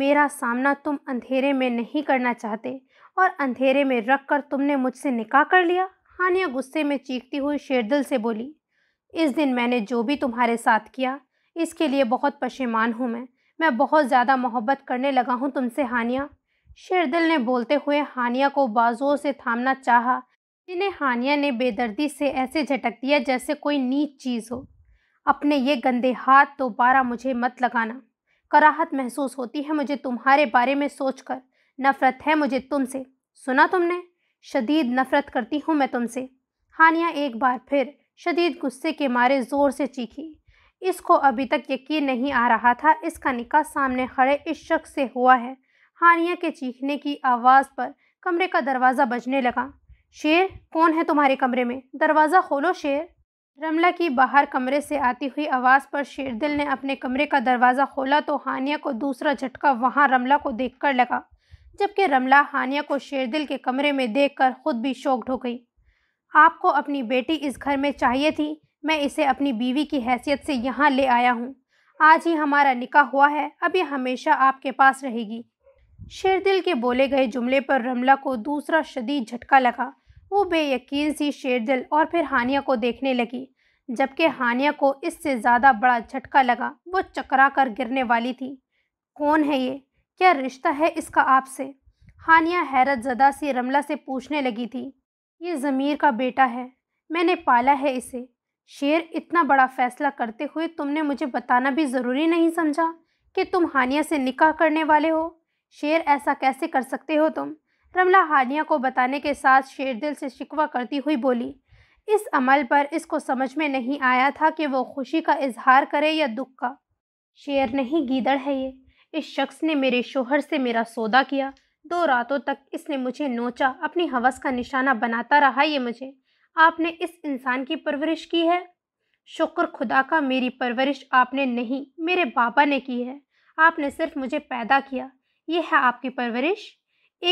मेरा सामना तुम अंधेरे में नहीं करना चाहते और अंधेरे में रख कर तुमने मुझसे निकाह कर लिया हानिया गुस्से में चीखती हुई शेरदिल से बोली इस दिन मैंने जो भी तुम्हारे साथ किया इसके लिए बहुत पशेमान हूँ मैं मैं बहुत ज़्यादा मोहब्बत करने लगा हूँ तुमसे हानिया शेरदिल ने बोलते हुए हानिया को बाजुओं से थामना चाहा जिन्हें हानिया ने बेदर्दी से ऐसे झटक दिया जैसे कोई नीच चीज़ हो अपने ये गंदे हाथ दोबारा मुझे मत लगाना कराहत महसूस होती है मुझे तुम्हारे बारे में सोचकर नफ़रत है मुझे तुमसे सुना तुमने शदीद नफ़रत करती हूँ मैं तुमसे हानिया एक बार फिर शदीद गुस्से के मारे ज़ोर से चीखी इसको अभी तक यकीन नहीं आ रहा था इसका निकाह सामने खड़े इस शख्स से हुआ है हानिया के चीखने की आवाज़ पर कमरे का दरवाज़ा बजने लगा शेर कौन है तुम्हारे कमरे में दरवाज़ा खोलो शेर रमला की बाहर कमरे से आती हुई आवाज़ पर शेरदिल ने अपने कमरे का दरवाज़ा खोला तो हानिया को दूसरा झटका वहाँ रमला को देखकर लगा जबकि रमला हानिया को शेरदिल के कमरे में देखकर खुद भी शौक हो गई आपको अपनी बेटी इस घर में चाहिए थी मैं इसे अपनी बीवी की हैसियत से यहाँ ले आया हूँ आज ही हमारा निकाह हुआ है अब यह हमेशा आपके पास रहेगी शेरदिल के बोले गए जुमले पर रमला को दूसरा शदीद झटका लगा वो बेयकीन सी शेरदिल और फिर हानिया को देखने लगी जबकि हानिया को इससे ज़्यादा बड़ा झटका लगा वो चकरा कर गिरने वाली थी कौन है ये क्या रिश्ता है इसका आपसे हानिया हैरत ज़दा से रमला से पूछने लगी थी ये ज़मीर का बेटा है मैंने पाला है इसे शेर इतना बड़ा फ़ैसला करते हुए तुमने मुझे बताना भी ज़रूरी नहीं समझा कि तुम हानिया से निकाह करने वाले हो शेर ऐसा कैसे कर सकते हो तुम रमला हानिया को बताने के साथ शेर दिल से शिकवा करती हुई बोली इस अमल पर इसको समझ में नहीं आया था कि वो खुशी का इजहार करे या दुख का शेर नहीं गीदड़ है ये इस शख्स ने मेरे शोहर से मेरा सौदा किया दो रातों तक इसने मुझे नोचा अपनी हवस का निशाना बनाता रहा ये मुझे आपने इस इंसान की परवरिश की है शुक्र खुदा का मेरी परवरिश आपने नहीं मेरे बाबा ने की है आपने सिर्फ मुझे पैदा किया यह है आपकी परवरिश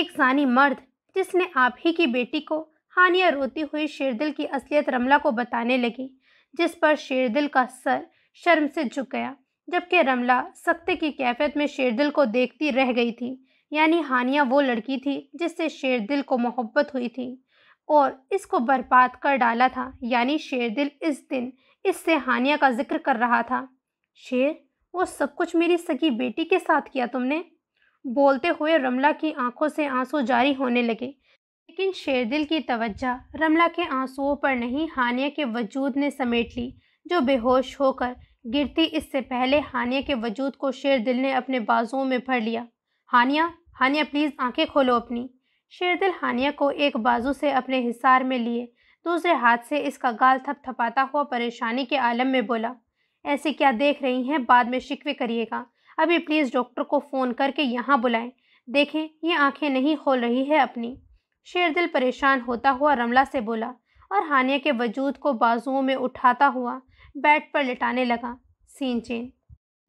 एक जानी मर्द जिसने आप ही की बेटी को हानिया रोती हुई शेरदिल की असलियत रमला को बताने लगी जिस पर शेरदिल का सर शर्म से झुक गया जबकि रमला सत्य की कैफियत में शेरदिल को देखती रह गई थी यानी हानिया वो लड़की थी जिससे शेरदिल को मोहब्बत हुई थी और इसको बर्बाद कर डाला था यानी शेरदिल इस दिन इससे हानिया का जिक्र कर रहा था शेर वो सब कुछ मेरी सगी बेटी के साथ किया तुमने बोलते हुए रमला की आंखों से आंसू जारी होने लगे लेकिन शेरदिल की तवज्जा रमला के आंसुओं पर नहीं हानिया के वजूद ने समेट ली जो बेहोश होकर गिरती इससे पहले हानिया के वजूद को शेर दिल ने अपने बाजुओं में भर लिया हानिया हानिया प्लीज़ आंखें खोलो अपनी शेर दिल हानिया को एक बाजू से अपने हिसार में लिए दूसरे हाथ से इसका गाल थपथपाता हुआ परेशानी के आलम में बोला ऐसे क्या देख रही हैं बाद में शिकवे करिएगा अभी प्लीज़ डॉक्टर को फ़ोन करके यहाँ बुलाएं देखें ये आंखें नहीं खोल रही है अपनी शेर दिल परेशान होता हुआ रमला से बोला और हानिया के वजूद को बाजुओं में उठाता हुआ बेड पर लिटाने लगा सीन चेन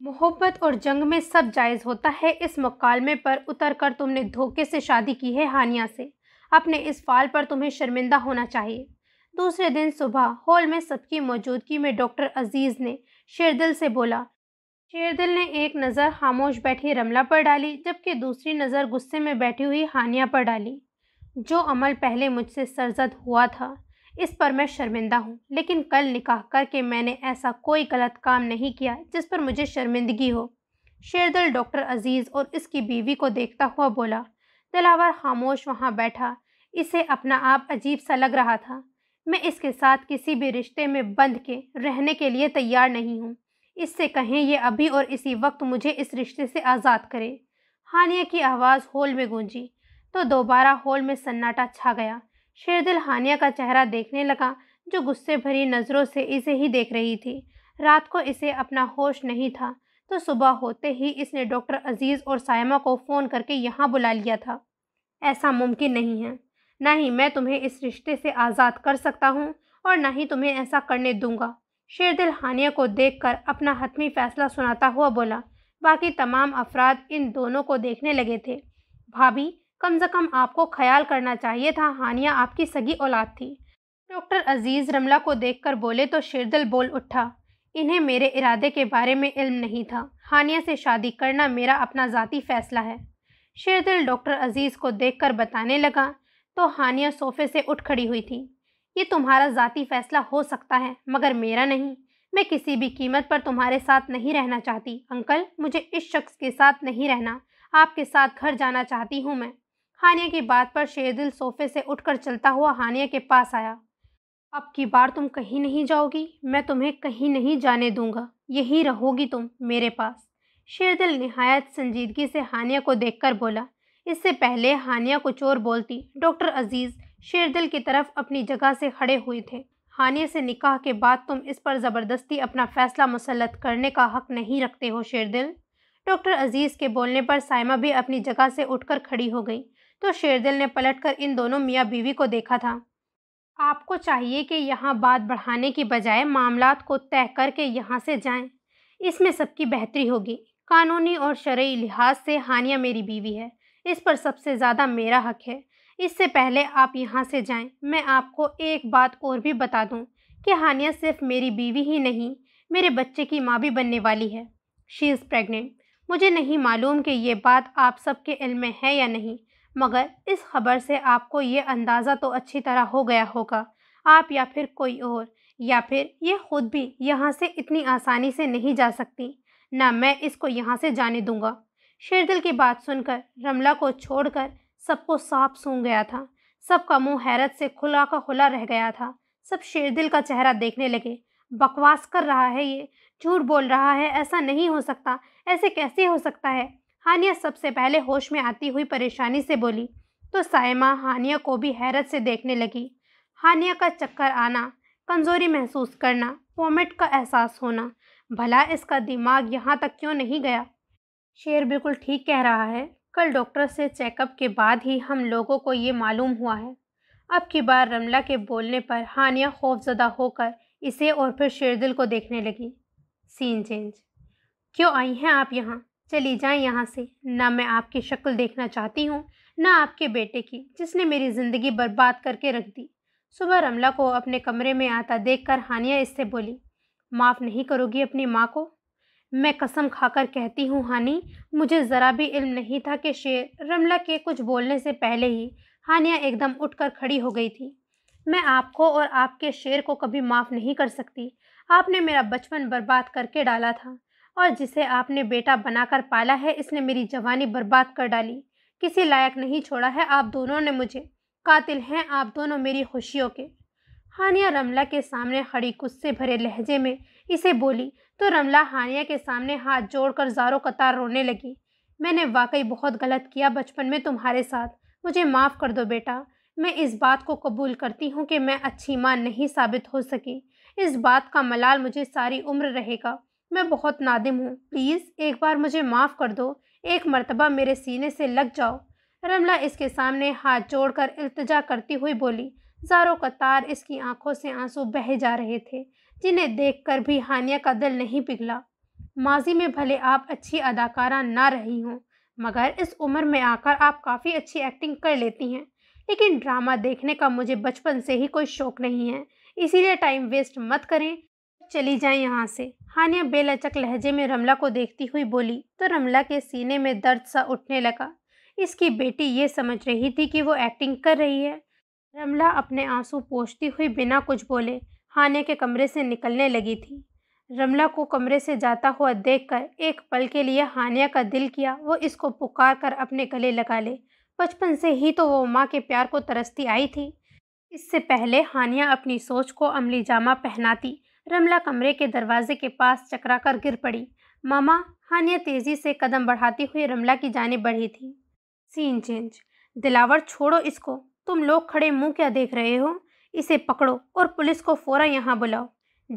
मोहब्बत और जंग में सब जायज़ होता है इस मकालमे पर उतर कर तुमने धोखे से शादी की है हानिया से अपने इस फाल पर तुम्हें शर्मिंदा होना चाहिए दूसरे दिन सुबह हॉल में सबकी मौजूदगी में डॉक्टर अजीज़ ने शेरदिल से बोला शेरदिल ने एक नज़र खामोश बैठी रमला पर डाली जबकि दूसरी नज़र गुस्से में बैठी हुई हानिया पर डाली जो अमल पहले मुझसे सरजद हुआ था इस पर मैं शर्मिंदा हूँ लेकिन कल निकाह करके मैंने ऐसा कोई गलत काम नहीं किया जिस पर मुझे शर्मिंदगी हो शेरदल डॉक्टर अजीज़ और इसकी बीवी को देखता हुआ बोला दिलावर खामोश वहाँ बैठा इसे अपना आप अजीब सा लग रहा था मैं इसके साथ किसी भी रिश्ते में बंध के रहने के लिए तैयार नहीं हूँ इससे कहें ये अभी और इसी वक्त मुझे इस रिश्ते से आज़ाद करे हानिया की आवाज़ हॉल में गूंजी तो दोबारा हॉल में सन्नाटा छा गया शेरदिल हानिया का चेहरा देखने लगा जो गुस्से भरी नज़रों से इसे ही देख रही थी रात को इसे अपना होश नहीं था तो सुबह होते ही इसने डॉक्टर अजीज़ और सायमा को फ़ोन करके यहाँ बुला लिया था ऐसा मुमकिन नहीं है ना ही मैं तुम्हें इस रिश्ते से आज़ाद कर सकता हूँ और ना ही तुम्हें ऐसा करने दूंगा शेरदिल हानिया को कर अपना हतमी फ़ैसला सुनाता हुआ बोला बाकी तमाम अफराद इन दोनों को देखने लगे थे भाभी कम से कम आपको ख्याल करना चाहिए था हानिया आपकी सगी औलाद थी डॉक्टर अजीज़ रमला को देखकर बोले तो शेरदल बोल उठा इन्हें मेरे इरादे के बारे में इल्म नहीं था हानिया से शादी करना मेरा अपना ज़ाती फ़ैसला है शेरदल डॉक्टर अजीज़ को कर बताने लगा तो हानिया सोफे से उठ खड़ी हुई थी ये तुम्हारा ज़ाती फ़ैसला हो सकता है मगर मेरा नहीं मैं किसी भी कीमत पर तुम्हारे साथ नहीं रहना चाहती अंकल मुझे इस शख्स के साथ नहीं रहना आपके साथ घर जाना चाहती हूँ मैं हानिया की बात पर शेरदिल सोफे से उठकर चलता हुआ हानिया के पास आया अब की बार तुम कहीं नहीं जाओगी मैं तुम्हें कहीं नहीं जाने दूंगा यही रहोगी तुम मेरे पास शेरदिल नहायत संजीदगी से हानिया को देखकर बोला इससे पहले हानिया को चोर बोलती डॉक्टर अजीज़ शेरदिल की तरफ अपनी जगह से खड़े हुए थे हानिया से निकाह के बाद तुम इस पर ज़बरदस्ती अपना फ़ैसला मुसलत करने का हक नहीं रखते हो शेरदिल डॉक्टर अजीज़ के बोलने पर साइमा भी अपनी जगह से उठकर खड़ी हो गई तो शेरदिल ने पलटकर इन दोनों मियाँ बीवी को देखा था आपको चाहिए कि यहाँ बात बढ़ाने की बजाय मामला को तय करके यहाँ से जाएं। इसमें सबकी बेहतरी होगी कानूनी और शर्य लिहाज से हानिया मेरी बीवी है इस पर सबसे ज़्यादा मेरा हक है इससे पहले आप यहाँ से जाएं, मैं आपको एक बात और भी बता दूँ कि हानिया सिर्फ मेरी बीवी ही नहीं मेरे बच्चे की माँ भी बनने वाली है शी इज़ प्रेगनेंट मुझे नहीं मालूम कि ये बात आप सबके इल में है या नहीं मगर इस खबर से आपको ये अंदाज़ा तो अच्छी तरह हो गया होगा आप या फिर कोई और या फिर ये खुद भी यहाँ से इतनी आसानी से नहीं जा सकती ना मैं इसको यहाँ से जाने दूंगा शेरदिल की बात सुनकर रमला को छोड़कर सबको सांप सूंघ गया था सबका मुंह हैरत से खुला का खुला रह गया था सब शेरदिल का चेहरा देखने लगे बकवास कर रहा है ये झूठ बोल रहा है ऐसा नहीं हो सकता ऐसे कैसे हो सकता है हानिया सबसे पहले होश में आती हुई परेशानी से बोली तो सायमा हानिया को भी हैरत से देखने लगी हानिया का चक्कर आना कमज़ोरी महसूस करना वॉमिट का एहसास होना भला इसका दिमाग यहाँ तक क्यों नहीं गया शेर बिल्कुल ठीक कह रहा है कल डॉक्टर से चेकअप के बाद ही हम लोगों को ये मालूम हुआ है अब की बार रमला के बोलने पर हानिया खौफजदा होकर इसे और फिर शेरदिल को देखने लगी सीन चेंज क्यों आई हैं आप यहाँ चली जाएं यहाँ से ना मैं आपकी शक्ल देखना चाहती हूँ ना आपके बेटे की जिसने मेरी ज़िंदगी बर्बाद करके रख दी सुबह रमला को अपने कमरे में आता देखकर हानिया इससे बोली माफ़ नहीं करोगी अपनी माँ को मैं कसम खाकर कहती हूँ हानी मुझे ज़रा भी इल्म नहीं था कि शेर रमला के कुछ बोलने से पहले ही हानिया एकदम उठकर खड़ी हो गई थी मैं आपको और आपके शेर को कभी माफ़ नहीं कर सकती आपने मेरा बचपन बर्बाद करके डाला था और जिसे आपने बेटा बनाकर पाला है इसने मेरी जवानी बर्बाद कर डाली किसी लायक नहीं छोड़ा है आप दोनों ने मुझे कातिल हैं आप दोनों मेरी खुशियों के हानिया रमला के सामने खड़ी गुस्से भरे लहजे में इसे बोली तो रमला हानिया के सामने हाथ जोड़कर जारो कतार रोने लगी मैंने वाकई बहुत गलत किया बचपन में तुम्हारे साथ मुझे माफ़ कर दो बेटा मैं इस बात को कबूल करती हूँ कि मैं अच्छी माँ नहीं साबित हो सकी इस बात का मलाल मुझे सारी उम्र रहेगा मैं बहुत नादिम हूँ प्लीज़ एक बार मुझे माफ़ कर दो एक मरतबा मेरे सीने से लग जाओ रमला इसके सामने हाथ जोड़कर इल्तजा करती हुई बोली जारो कतार इसकी आंखों से आंसू बह जा रहे थे जिन्हें देखकर भी हानिया का दिल नहीं पिघला माजी में भले आप अच्छी अदाकारा ना रही हों मगर इस उम्र में आकर आप काफ़ी अच्छी एक्टिंग कर लेती हैं लेकिन ड्रामा देखने का मुझे बचपन से ही कोई शौक़ नहीं है इसीलिए टाइम वेस्ट मत करें चली जाए यहाँ से हानिया बेलचक लहजे में रमला को देखती हुई बोली तो रमला के सीने में दर्द सा उठने लगा इसकी बेटी ये समझ रही थी कि वो एक्टिंग कर रही है रमला अपने आंसू पोछती हुई बिना कुछ बोले हानिया के कमरे से निकलने लगी थी रमला को कमरे से जाता हुआ देखकर एक पल के लिए हानिया का दिल किया वो इसको पुकार कर अपने गले लगा ले बचपन से ही तो वो माँ के प्यार को तरसती आई थी इससे पहले हानिया अपनी सोच को अमली जामा पहनाती रमला कमरे के दरवाजे के पास चकराकर गिर पड़ी मामा हानिया तेज़ी से कदम बढ़ाती हुई रमला की जाने बढ़ी थी सीन चेंज दिलावर छोड़ो इसको तुम लोग खड़े मुंह क्या देख रहे हो इसे पकड़ो और पुलिस को फौरन यहाँ बुलाओ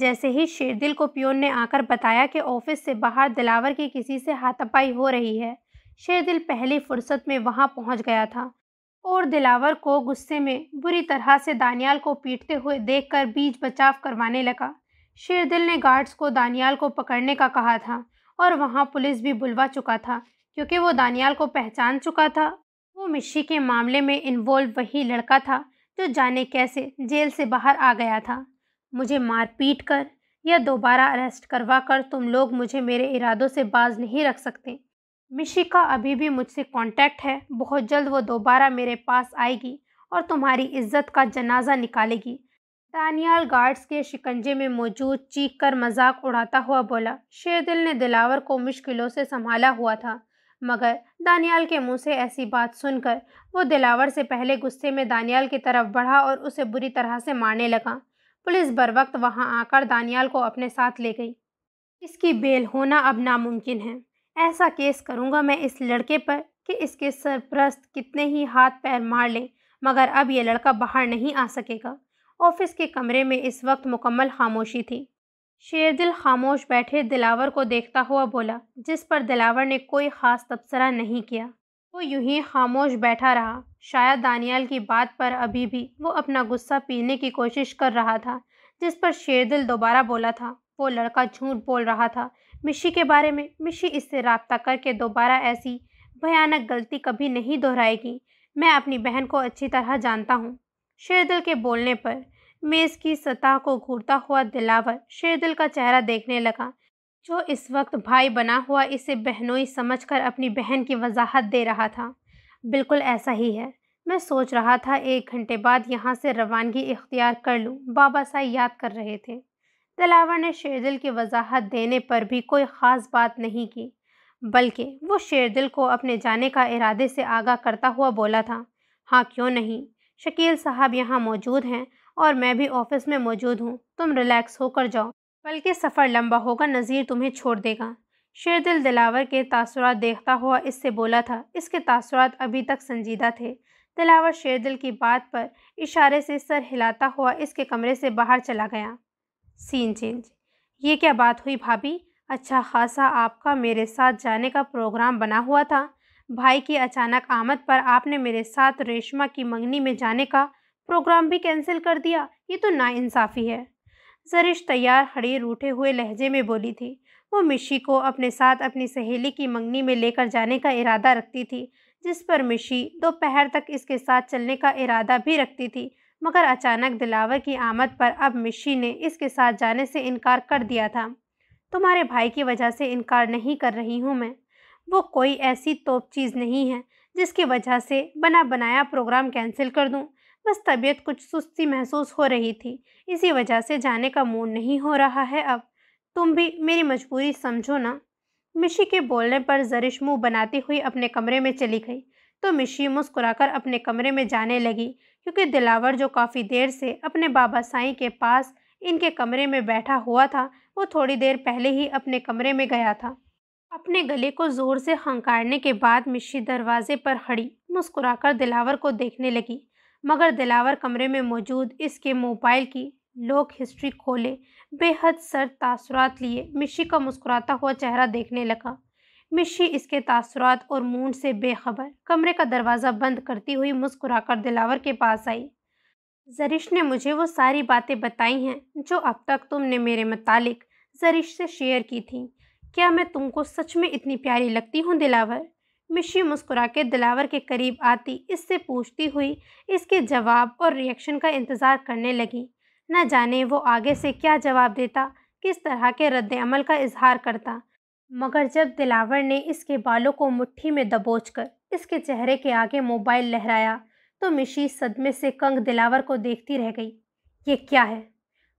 जैसे ही शेरदिल को पियोन ने आकर बताया कि ऑफिस से बाहर दिलावर की किसी से हाथापाई हो रही है शेरदिल पहली फुर्सत में वहाँ पहुँच गया था और दिलावर को गुस्से में बुरी तरह से दानियाल को पीटते हुए देखकर बीज बचाव करवाने लगा शेरदिल ने गार्ड्स को दानियाल को पकड़ने का कहा था और वहाँ पुलिस भी बुलवा चुका था क्योंकि वो दानियाल को पहचान चुका था वो मिशी के मामले में इन्वॉल्व वही लड़का था जो जाने कैसे जेल से बाहर आ गया था मुझे मार पीट कर या दोबारा अरेस्ट करवा कर तुम लोग मुझे मेरे इरादों से बाज नहीं रख सकते मिशी का अभी भी मुझसे कांटेक्ट है बहुत जल्द वो दोबारा मेरे पास आएगी और तुम्हारी इज्जत का जनाजा निकालेगी दानियाल गार्ड्स के शिकंजे में मौजूद चीख कर मजाक उड़ाता हुआ बोला शेरदिल ने दिलावर को मुश्किलों से संभाला हुआ था मगर दानियाल के मुंह से ऐसी बात सुनकर वो दिलावर से पहले गुस्से में दानियाल की तरफ बढ़ा और उसे बुरी तरह से मारने लगा पुलिस बर वक्त वहाँ आकर दानियाल को अपने साथ ले गई इसकी बेल होना अब नामुमकिन है ऐसा केस करूँगा मैं इस लड़के पर कि इसके सरप्रस्त कितने ही हाथ पैर मार लें मगर अब यह लड़का बाहर नहीं आ सकेगा ऑफिस के कमरे में इस वक्त मुकम्मल खामोशी थी शेरदिल खामोश बैठे दिलावर को देखता हुआ बोला जिस पर दिलावर ने कोई ख़ास तबसरा नहीं किया वो यूं ही खामोश बैठा रहा शायद दानियाल की बात पर अभी भी वो अपना गुस्सा पीने की कोशिश कर रहा था जिस पर शेरदिल दोबारा बोला था वो लड़का झूठ बोल रहा था मिशी के बारे में मिशी इससे रबता करके दोबारा ऐसी भयानक गलती कभी नहीं दोहराएगी मैं अपनी बहन को अच्छी तरह जानता हूँ शेरदिल के बोलने पर मेज की सतह को घूरता हुआ दिलावर शेरदिल का चेहरा देखने लगा जो इस वक्त भाई बना हुआ इसे बहनोई समझकर अपनी बहन की वजाहत दे रहा था बिल्कुल ऐसा ही है मैं सोच रहा था एक घंटे बाद यहाँ से रवानगी इख्तियार कर लूँ बाबा साहब याद कर रहे थे दिलावर ने शेरदिल की वजाहत देने पर भी कोई ख़ास बात नहीं की बल्कि वो शेरदिल को अपने जाने का इरादे से आगाह करता हुआ बोला था हाँ क्यों नहीं शकील साहब यहाँ मौजूद हैं और मैं भी ऑफिस में मौजूद हूँ तुम रिलैक्स होकर जाओ बल्कि सफ़र लंबा होगा नज़ीर तुम्हें छोड़ देगा शेर दिल दिलावर के तासरात देखता हुआ इससे बोला था इसके तासरात अभी तक संजीदा थे दिलावर शेर दिल की बात पर इशारे से सर हिलाता हुआ इसके कमरे से बाहर चला गया सीन चेंज ये क्या बात हुई भाभी अच्छा खासा आपका मेरे साथ जाने का प्रोग्राम बना हुआ था भाई की अचानक आमद पर आपने मेरे साथ रेशमा की मंगनी में जाने का प्रोग्राम भी कैंसिल कर दिया ये तो नाइंसाफ़ी है जरिश तैयार खड़े रूठे हुए लहजे में बोली थी वो मिशी को अपने साथ अपनी सहेली की मंगनी में लेकर जाने का इरादा रखती थी जिस पर मिशी दोपहर तक इसके साथ चलने का इरादा भी रखती थी मगर अचानक दिलावर की आमद पर अब मिशी ने इसके साथ जाने से इनकार कर दिया था तुम्हारे भाई की वजह से इनकार नहीं कर रही हूँ मैं वो कोई ऐसी तोप चीज़ नहीं है जिसकी वजह से बना बनाया प्रोग्राम कैंसिल कर दूँ बस तबीयत कुछ सुस्ती महसूस हो रही थी इसी वजह से जाने का मूड नहीं हो रहा है अब तुम भी मेरी मजबूरी समझो ना मिशी के बोलने पर जरिश मुँह बनाती हुई अपने कमरे में चली गई तो मिशी मुस्कुराकर अपने कमरे में जाने लगी क्योंकि दिलावर जो काफ़ी देर से अपने बाबा साईं के पास इनके कमरे में बैठा हुआ था वो थोड़ी देर पहले ही अपने कमरे में गया था अपने गले को ज़ोर से हंकारने के बाद मिशी दरवाजे पर खड़ी मुस्कुराकर दिलावर को देखने लगी मगर दिलावर कमरे में मौजूद इसके मोबाइल की लोक हिस्ट्री खोले बेहद सर तासरात लिए मिशी का मुस्कुराता हुआ चेहरा देखने लगा मिशी इसके तासरात और मूड से बेखबर कमरे का दरवाज़ा बंद करती हुई मुस्कुराकर दिलावर के पास आई जरिश ने मुझे वो सारी बातें बताई हैं जो अब तक तुमने मेरे मतलब जरिश से शेयर की थी क्या मैं तुमको सच में इतनी प्यारी लगती हूँ दिलावर मिशी मुस्कुरा के दिलावर के करीब आती इससे पूछती हुई इसके जवाब और रिएक्शन का इंतज़ार करने लगी न जाने वो आगे से क्या जवाब देता किस तरह के रद्द अमल का इजहार करता मगर जब दिलावर ने इसके बालों को मुट्ठी में दबोचकर इसके चेहरे के आगे मोबाइल लहराया तो मिशी सदमे से कंग दिलावर को देखती रह गई ये क्या है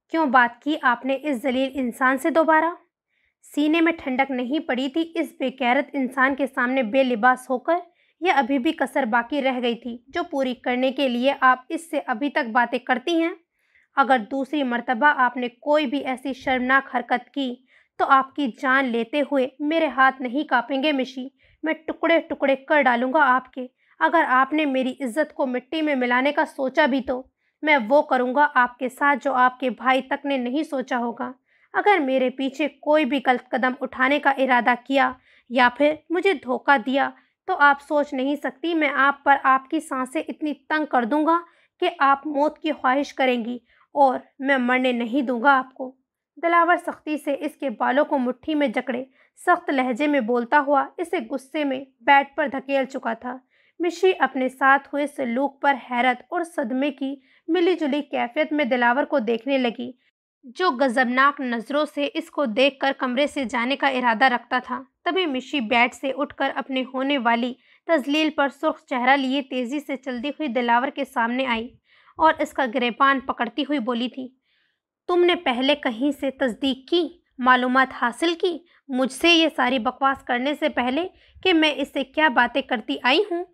क्यों बात की आपने इस जलील इंसान से दोबारा सीने में ठंडक नहीं पड़ी थी इस बेकैरत इंसान के सामने बेलिबास होकर यह अभी भी कसर बाकी रह गई थी जो पूरी करने के लिए आप इससे अभी तक बातें करती हैं अगर दूसरी मर्तबा आपने कोई भी ऐसी शर्मनाक हरकत की तो आपकी जान लेते हुए मेरे हाथ नहीं कापेंगे मिशी मैं टुकड़े टुकड़े कर डालूंगा आपके अगर आपने मेरी इज्जत को मिट्टी में मिलाने का सोचा भी तो मैं वो करूँगा आपके साथ जो आपके भाई तक ने नहीं सोचा होगा अगर मेरे पीछे कोई भी गलत कदम उठाने का इरादा किया या फिर मुझे धोखा दिया तो आप सोच नहीं सकती मैं आप पर आपकी सांसें इतनी तंग कर दूंगा कि आप मौत की ख्वाहिश करेंगी और मैं मरने नहीं दूंगा आपको दिलावर सख्ती से इसके बालों को मुट्ठी में जकड़े सख्त लहजे में बोलता हुआ इसे गुस्से में बैट पर धकेल चुका था मिशी अपने साथ हुए सलूक पर हैरत और सदमे की मिलीजुली कैफियत में दिलावर को देखने लगी जो गजबनाक नज़रों से इसको देखकर कमरे से जाने का इरादा रखता था तभी मिशी बेड से उठकर अपने होने वाली तजलील पर सुर्ख चेहरा लिए तेज़ी से चलती हुई दिलावर के सामने आई और इसका गिरबान पकड़ती हुई बोली थी तुमने पहले कहीं से तस्दीक की मालूम हासिल की मुझसे ये सारी बकवास करने से पहले कि मैं इससे क्या बातें करती आई हूँ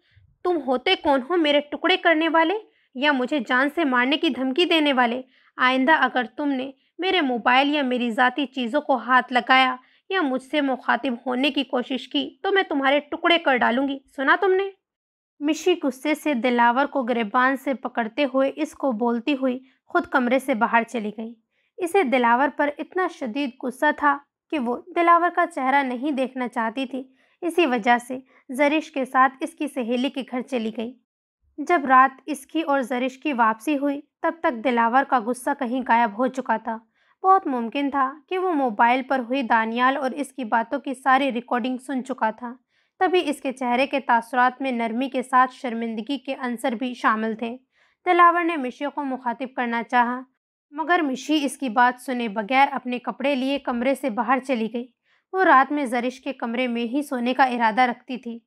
तुम होते कौन हो मेरे टुकड़े करने वाले या मुझे जान से मारने की धमकी देने वाले आइंदा अगर तुमने मेरे मोबाइल या मेरी ज़ाती चीज़ों को हाथ लगाया या मुझसे मुखातिब होने की कोशिश की तो मैं तुम्हारे टुकड़े कर डालूंगी सुना तुमने मिशी गुस्से से दिलावर को गिरबान से पकड़ते हुए इसको बोलती हुई खुद कमरे से बाहर चली गई इसे दिलावर पर इतना शदीद गुस्सा था कि वो दिलावर का चेहरा नहीं देखना चाहती थी इसी वजह से जरिश के साथ इसकी सहेली के घर चली गई जब रात इसकी और जरिश की वापसी हुई तब तक दिलावर का गुस्सा कहीं गायब हो चुका था बहुत मुमकिन था कि वो मोबाइल पर हुई दानियाल और इसकी बातों की सारी रिकॉर्डिंग सुन चुका था तभी इसके चेहरे के तासरात में नरमी के साथ शर्मिंदगी के अंसर भी शामिल थे दिलावर ने मिशी को मुखातिब करना चाहा मगर मिशी इसकी बात सुने बगैर अपने कपड़े लिए कमरे से बाहर चली गई वो रात में जरिश के कमरे में ही सोने का इरादा रखती थी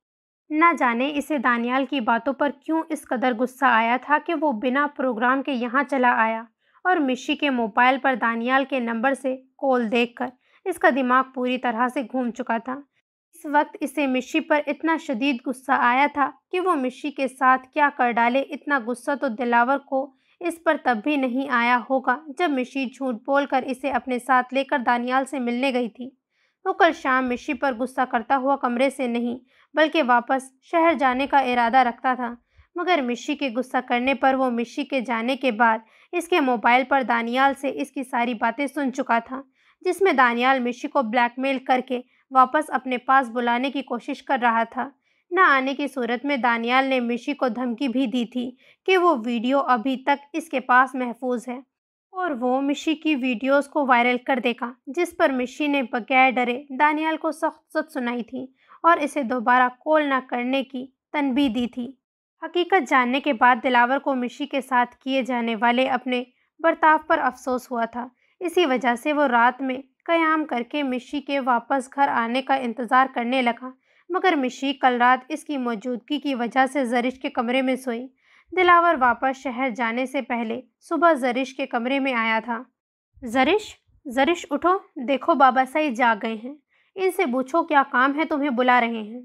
न जाने इसे दानियाल की बातों पर क्यों इस कदर गुस्सा आया था कि वो बिना प्रोग्राम के यहाँ चला आया और मिशी के मोबाइल पर दानियाल के नंबर से कॉल देखकर इसका दिमाग पूरी तरह से घूम चुका था इस वक्त इसे मिशी पर इतना शदीद गुस्सा आया था कि वो मिशी के साथ क्या कर डाले इतना गुस्सा तो दिलावर को इस पर तब भी नहीं आया होगा जब मिशी झूठ बोलकर इसे अपने साथ लेकर दानियाल से मिलने गई थी वो कल शाम मिशी पर गुस्सा करता हुआ कमरे से नहीं बल्कि वापस शहर जाने का इरादा रखता था मगर मिशी के गुस्सा करने पर वो मिशी के जाने के बाद इसके मोबाइल पर दानियाल से इसकी सारी बातें सुन चुका था जिसमें दानियाल मिशी को ब्लैकमेल करके वापस अपने पास बुलाने की कोशिश कर रहा था न आने की सूरत में दानियाल ने मिशी को धमकी भी दी थी कि वो वीडियो अभी तक इसके पास महफूज है और वो मिशी की वीडियोस को वायरल कर देगा जिस पर मिशी ने बगैर डरे दानियाल को सख्त सख्त सुनाई थी और इसे दोबारा कॉल ना करने की तनबी दी थी हकीकत जानने के बाद दिलावर को मिशी के साथ किए जाने वाले अपने बर्ताव पर अफसोस हुआ था इसी वजह से वो रात में कयाम करके मिशी के वापस घर आने का इंतज़ार करने लगा मगर मिशी कल रात इसकी मौजूदगी की वजह से जरिश के कमरे में सोई दिलावर वापस शहर जाने से पहले सुबह जरिश के कमरे में आया था जरिश जरिश उठो देखो बाबा साई जाग गए हैं इनसे पूछो क्या काम है तुम्हें बुला रहे हैं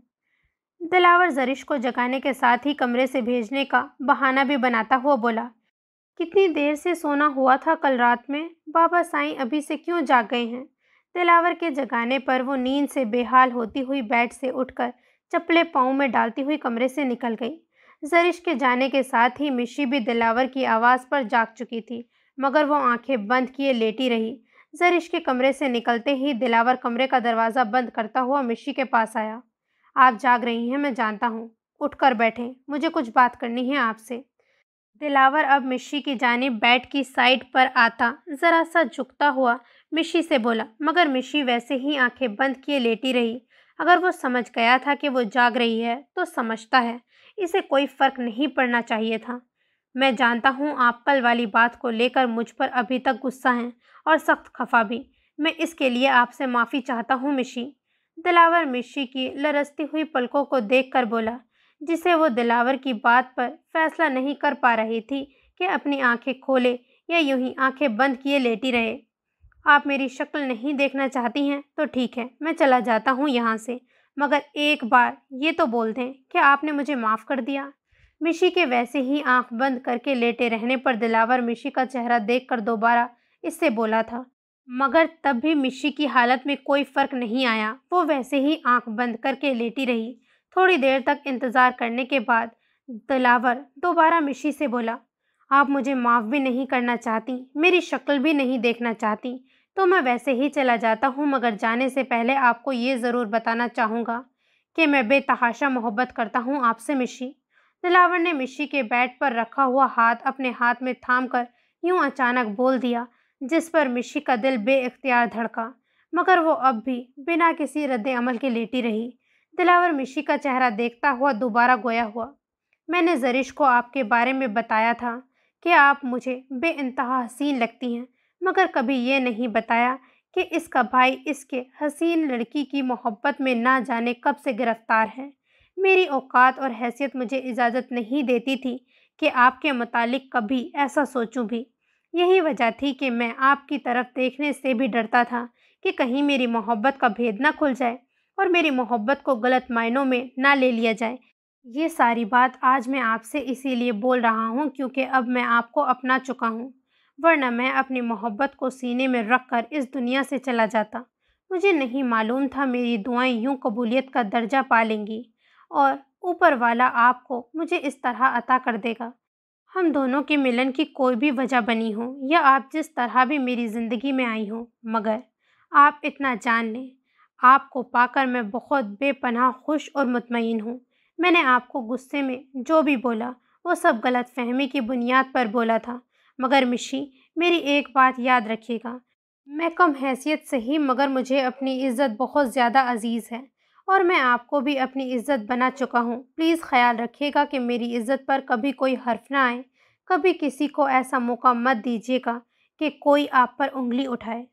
दिलावर जरिश को जगाने के साथ ही कमरे से भेजने का बहाना भी बनाता हुआ बोला कितनी देर से सोना हुआ था कल रात में बाबा साईं अभी से क्यों जाग गए हैं दिलावर के जगाने पर वो नींद से बेहाल होती हुई बेड से उठकर चपले पाँव में डालती हुई कमरे से निकल गई जरिश के जाने के साथ ही मिशी भी दिलावर की आवाज़ पर जाग चुकी थी मगर वो आंखें बंद किए लेटी रही जरिश के कमरे से निकलते ही दिलावर कमरे का दरवाज़ा बंद करता हुआ मिशी के पास आया आप जाग रही हैं मैं जानता हूँ उठ कर बैठें मुझे कुछ बात करनी है आपसे दिलावर अब मिशी की जानब बेड की साइड पर आता ज़रा सा झुकता हुआ मिशी से बोला मगर मिशी वैसे ही आंखें बंद किए लेटी रही अगर वो समझ गया था कि वो जाग रही है तो समझता है इसे कोई फ़र्क नहीं पड़ना चाहिए था मैं जानता हूँ आप कल वाली बात को लेकर मुझ पर अभी तक गुस्सा हैं और सख्त खफा भी मैं इसके लिए आपसे माफ़ी चाहता हूँ मिशी दिलावर मिशी की लरसती हुई पलकों को देख कर बोला जिसे वो दिलावर की बात पर फैसला नहीं कर पा रही थी कि अपनी आँखें खोले या यूं ही आंखें बंद किए लेटी रहे आप मेरी शक्ल नहीं देखना चाहती हैं तो ठीक है मैं चला जाता हूँ यहाँ से मगर एक बार ये तो बोल दें कि आपने मुझे माफ़ कर दिया मिशी के वैसे ही आंख बंद करके लेटे रहने पर दिलावर मिशी का चेहरा देखकर दोबारा इससे बोला था मगर तब भी मिशी की हालत में कोई फ़र्क नहीं आया वो वैसे ही आंख बंद करके लेटी रही थोड़ी देर तक इंतज़ार करने के बाद दिलावर दोबारा मिशी से बोला आप मुझे माफ़ भी नहीं करना चाहती मेरी शक्ल भी नहीं देखना चाहती तो मैं वैसे ही चला जाता हूँ मगर जाने से पहले आपको ये ज़रूर बताना चाहूँगा कि मैं बेतहाशा मोहब्बत करता हूँ आपसे मिशी दिलावर ने मिशी के बैट पर रखा हुआ हाथ अपने हाथ में थाम कर यूँ अचानक बोल दिया जिस पर मिशी का दिल बेख्तियार धड़का मगर वो अब भी बिना किसी रद्द अमल के लेटी रही दिलावर मिशी का चेहरा देखता हुआ दोबारा गोया हुआ मैंने जरिश को आपके बारे में बताया था कि आप मुझे बे हसीन लगती हैं मगर कभी ये नहीं बताया कि इसका भाई इसके हसीन लड़की की मोहब्बत में ना जाने कब से गिरफ़्तार है मेरी औकात और हैसियत मुझे इजाज़त नहीं देती थी कि आपके मतलब कभी ऐसा सोचूं भी यही वजह थी कि मैं आपकी तरफ देखने से भी डरता था कि कहीं मेरी मोहब्बत का भेद ना खुल जाए और मेरी मोहब्बत को गलत मायनों में ना ले लिया जाए ये सारी बात आज मैं आपसे इसीलिए बोल रहा हूँ क्योंकि अब मैं आपको अपना चुका हूँ वरना मैं अपनी मोहब्बत को सीने में रख कर इस दुनिया से चला जाता मुझे नहीं मालूम था मेरी दुआएं यूं कबूलियत का दर्जा पा लेंगी और ऊपर वाला आपको मुझे इस तरह अता कर देगा हम दोनों के मिलन की कोई भी वजह बनी हो या आप जिस तरह भी मेरी ज़िंदगी में आई हो मगर आप इतना जान लें आपको पाकर मैं बहुत बेपनाह खुश और मतमिन हूँ मैंने आपको गुस्से में जो भी बोला वो सब गलत फहमी की बुनियाद पर बोला था मगर मिशी मेरी एक बात याद रखिएगा मैं कम हैसियत से ही मगर मुझे अपनी इज़्ज़त बहुत ज़्यादा अजीज़ है और मैं आपको भी अपनी इज़्ज़त बना चुका हूँ प्लीज़ ख्याल रखिएगा कि मेरी इज़्ज़त पर कभी कोई हर्फ ना आए कभी किसी को ऐसा मौका मत दीजिएगा कि कोई आप पर उंगली उठाए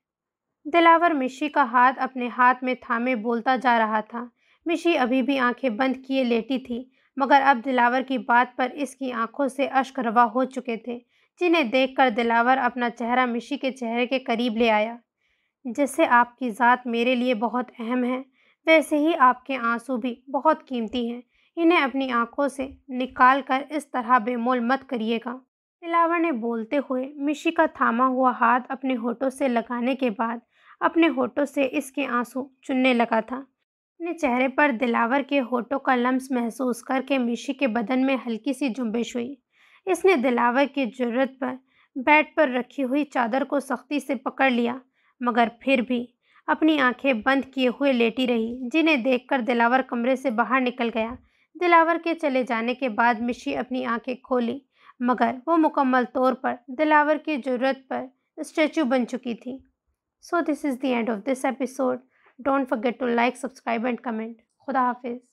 दिलावर मिशी का हाथ अपने हाथ में थामे बोलता जा रहा था मिशी अभी भी आंखें बंद किए लेटी थी मगर अब दिलावर की बात पर इसकी आंखों से अश्क रवा हो चुके थे जिन्हें देखकर दिलावर अपना चेहरा मिशी के चेहरे के करीब ले आया जैसे आपकी ज़ात मेरे लिए बहुत अहम है वैसे ही आपके आंसू भी बहुत कीमती हैं इन्हें अपनी आंखों से निकाल कर इस तरह बेमोल मत करिएगा दिलावर ने बोलते हुए मिशी का थामा हुआ हाथ अपने होठों से लगाने के बाद अपने होठों से इसके आंसू चुनने लगा था अपने चेहरे पर दिलावर के होठों का लम्स महसूस करके मिशी के बदन में हल्की सी जुम्बिश हुई इसने दिलावर की जरूरत पर बेड पर रखी हुई चादर को सख्ती से पकड़ लिया मगर फिर भी अपनी आंखें बंद किए हुए लेटी रही जिन्हें देखकर दिलावर कमरे से बाहर निकल गया दिलावर के चले जाने के बाद मिशी अपनी आंखें खोली मगर वो मुकम्मल तौर पर दिलावर की ज़रूरत पर स्टैचू बन चुकी थी so this is the end of this episode don't forget to like subscribe and comment खुदा हाफिज़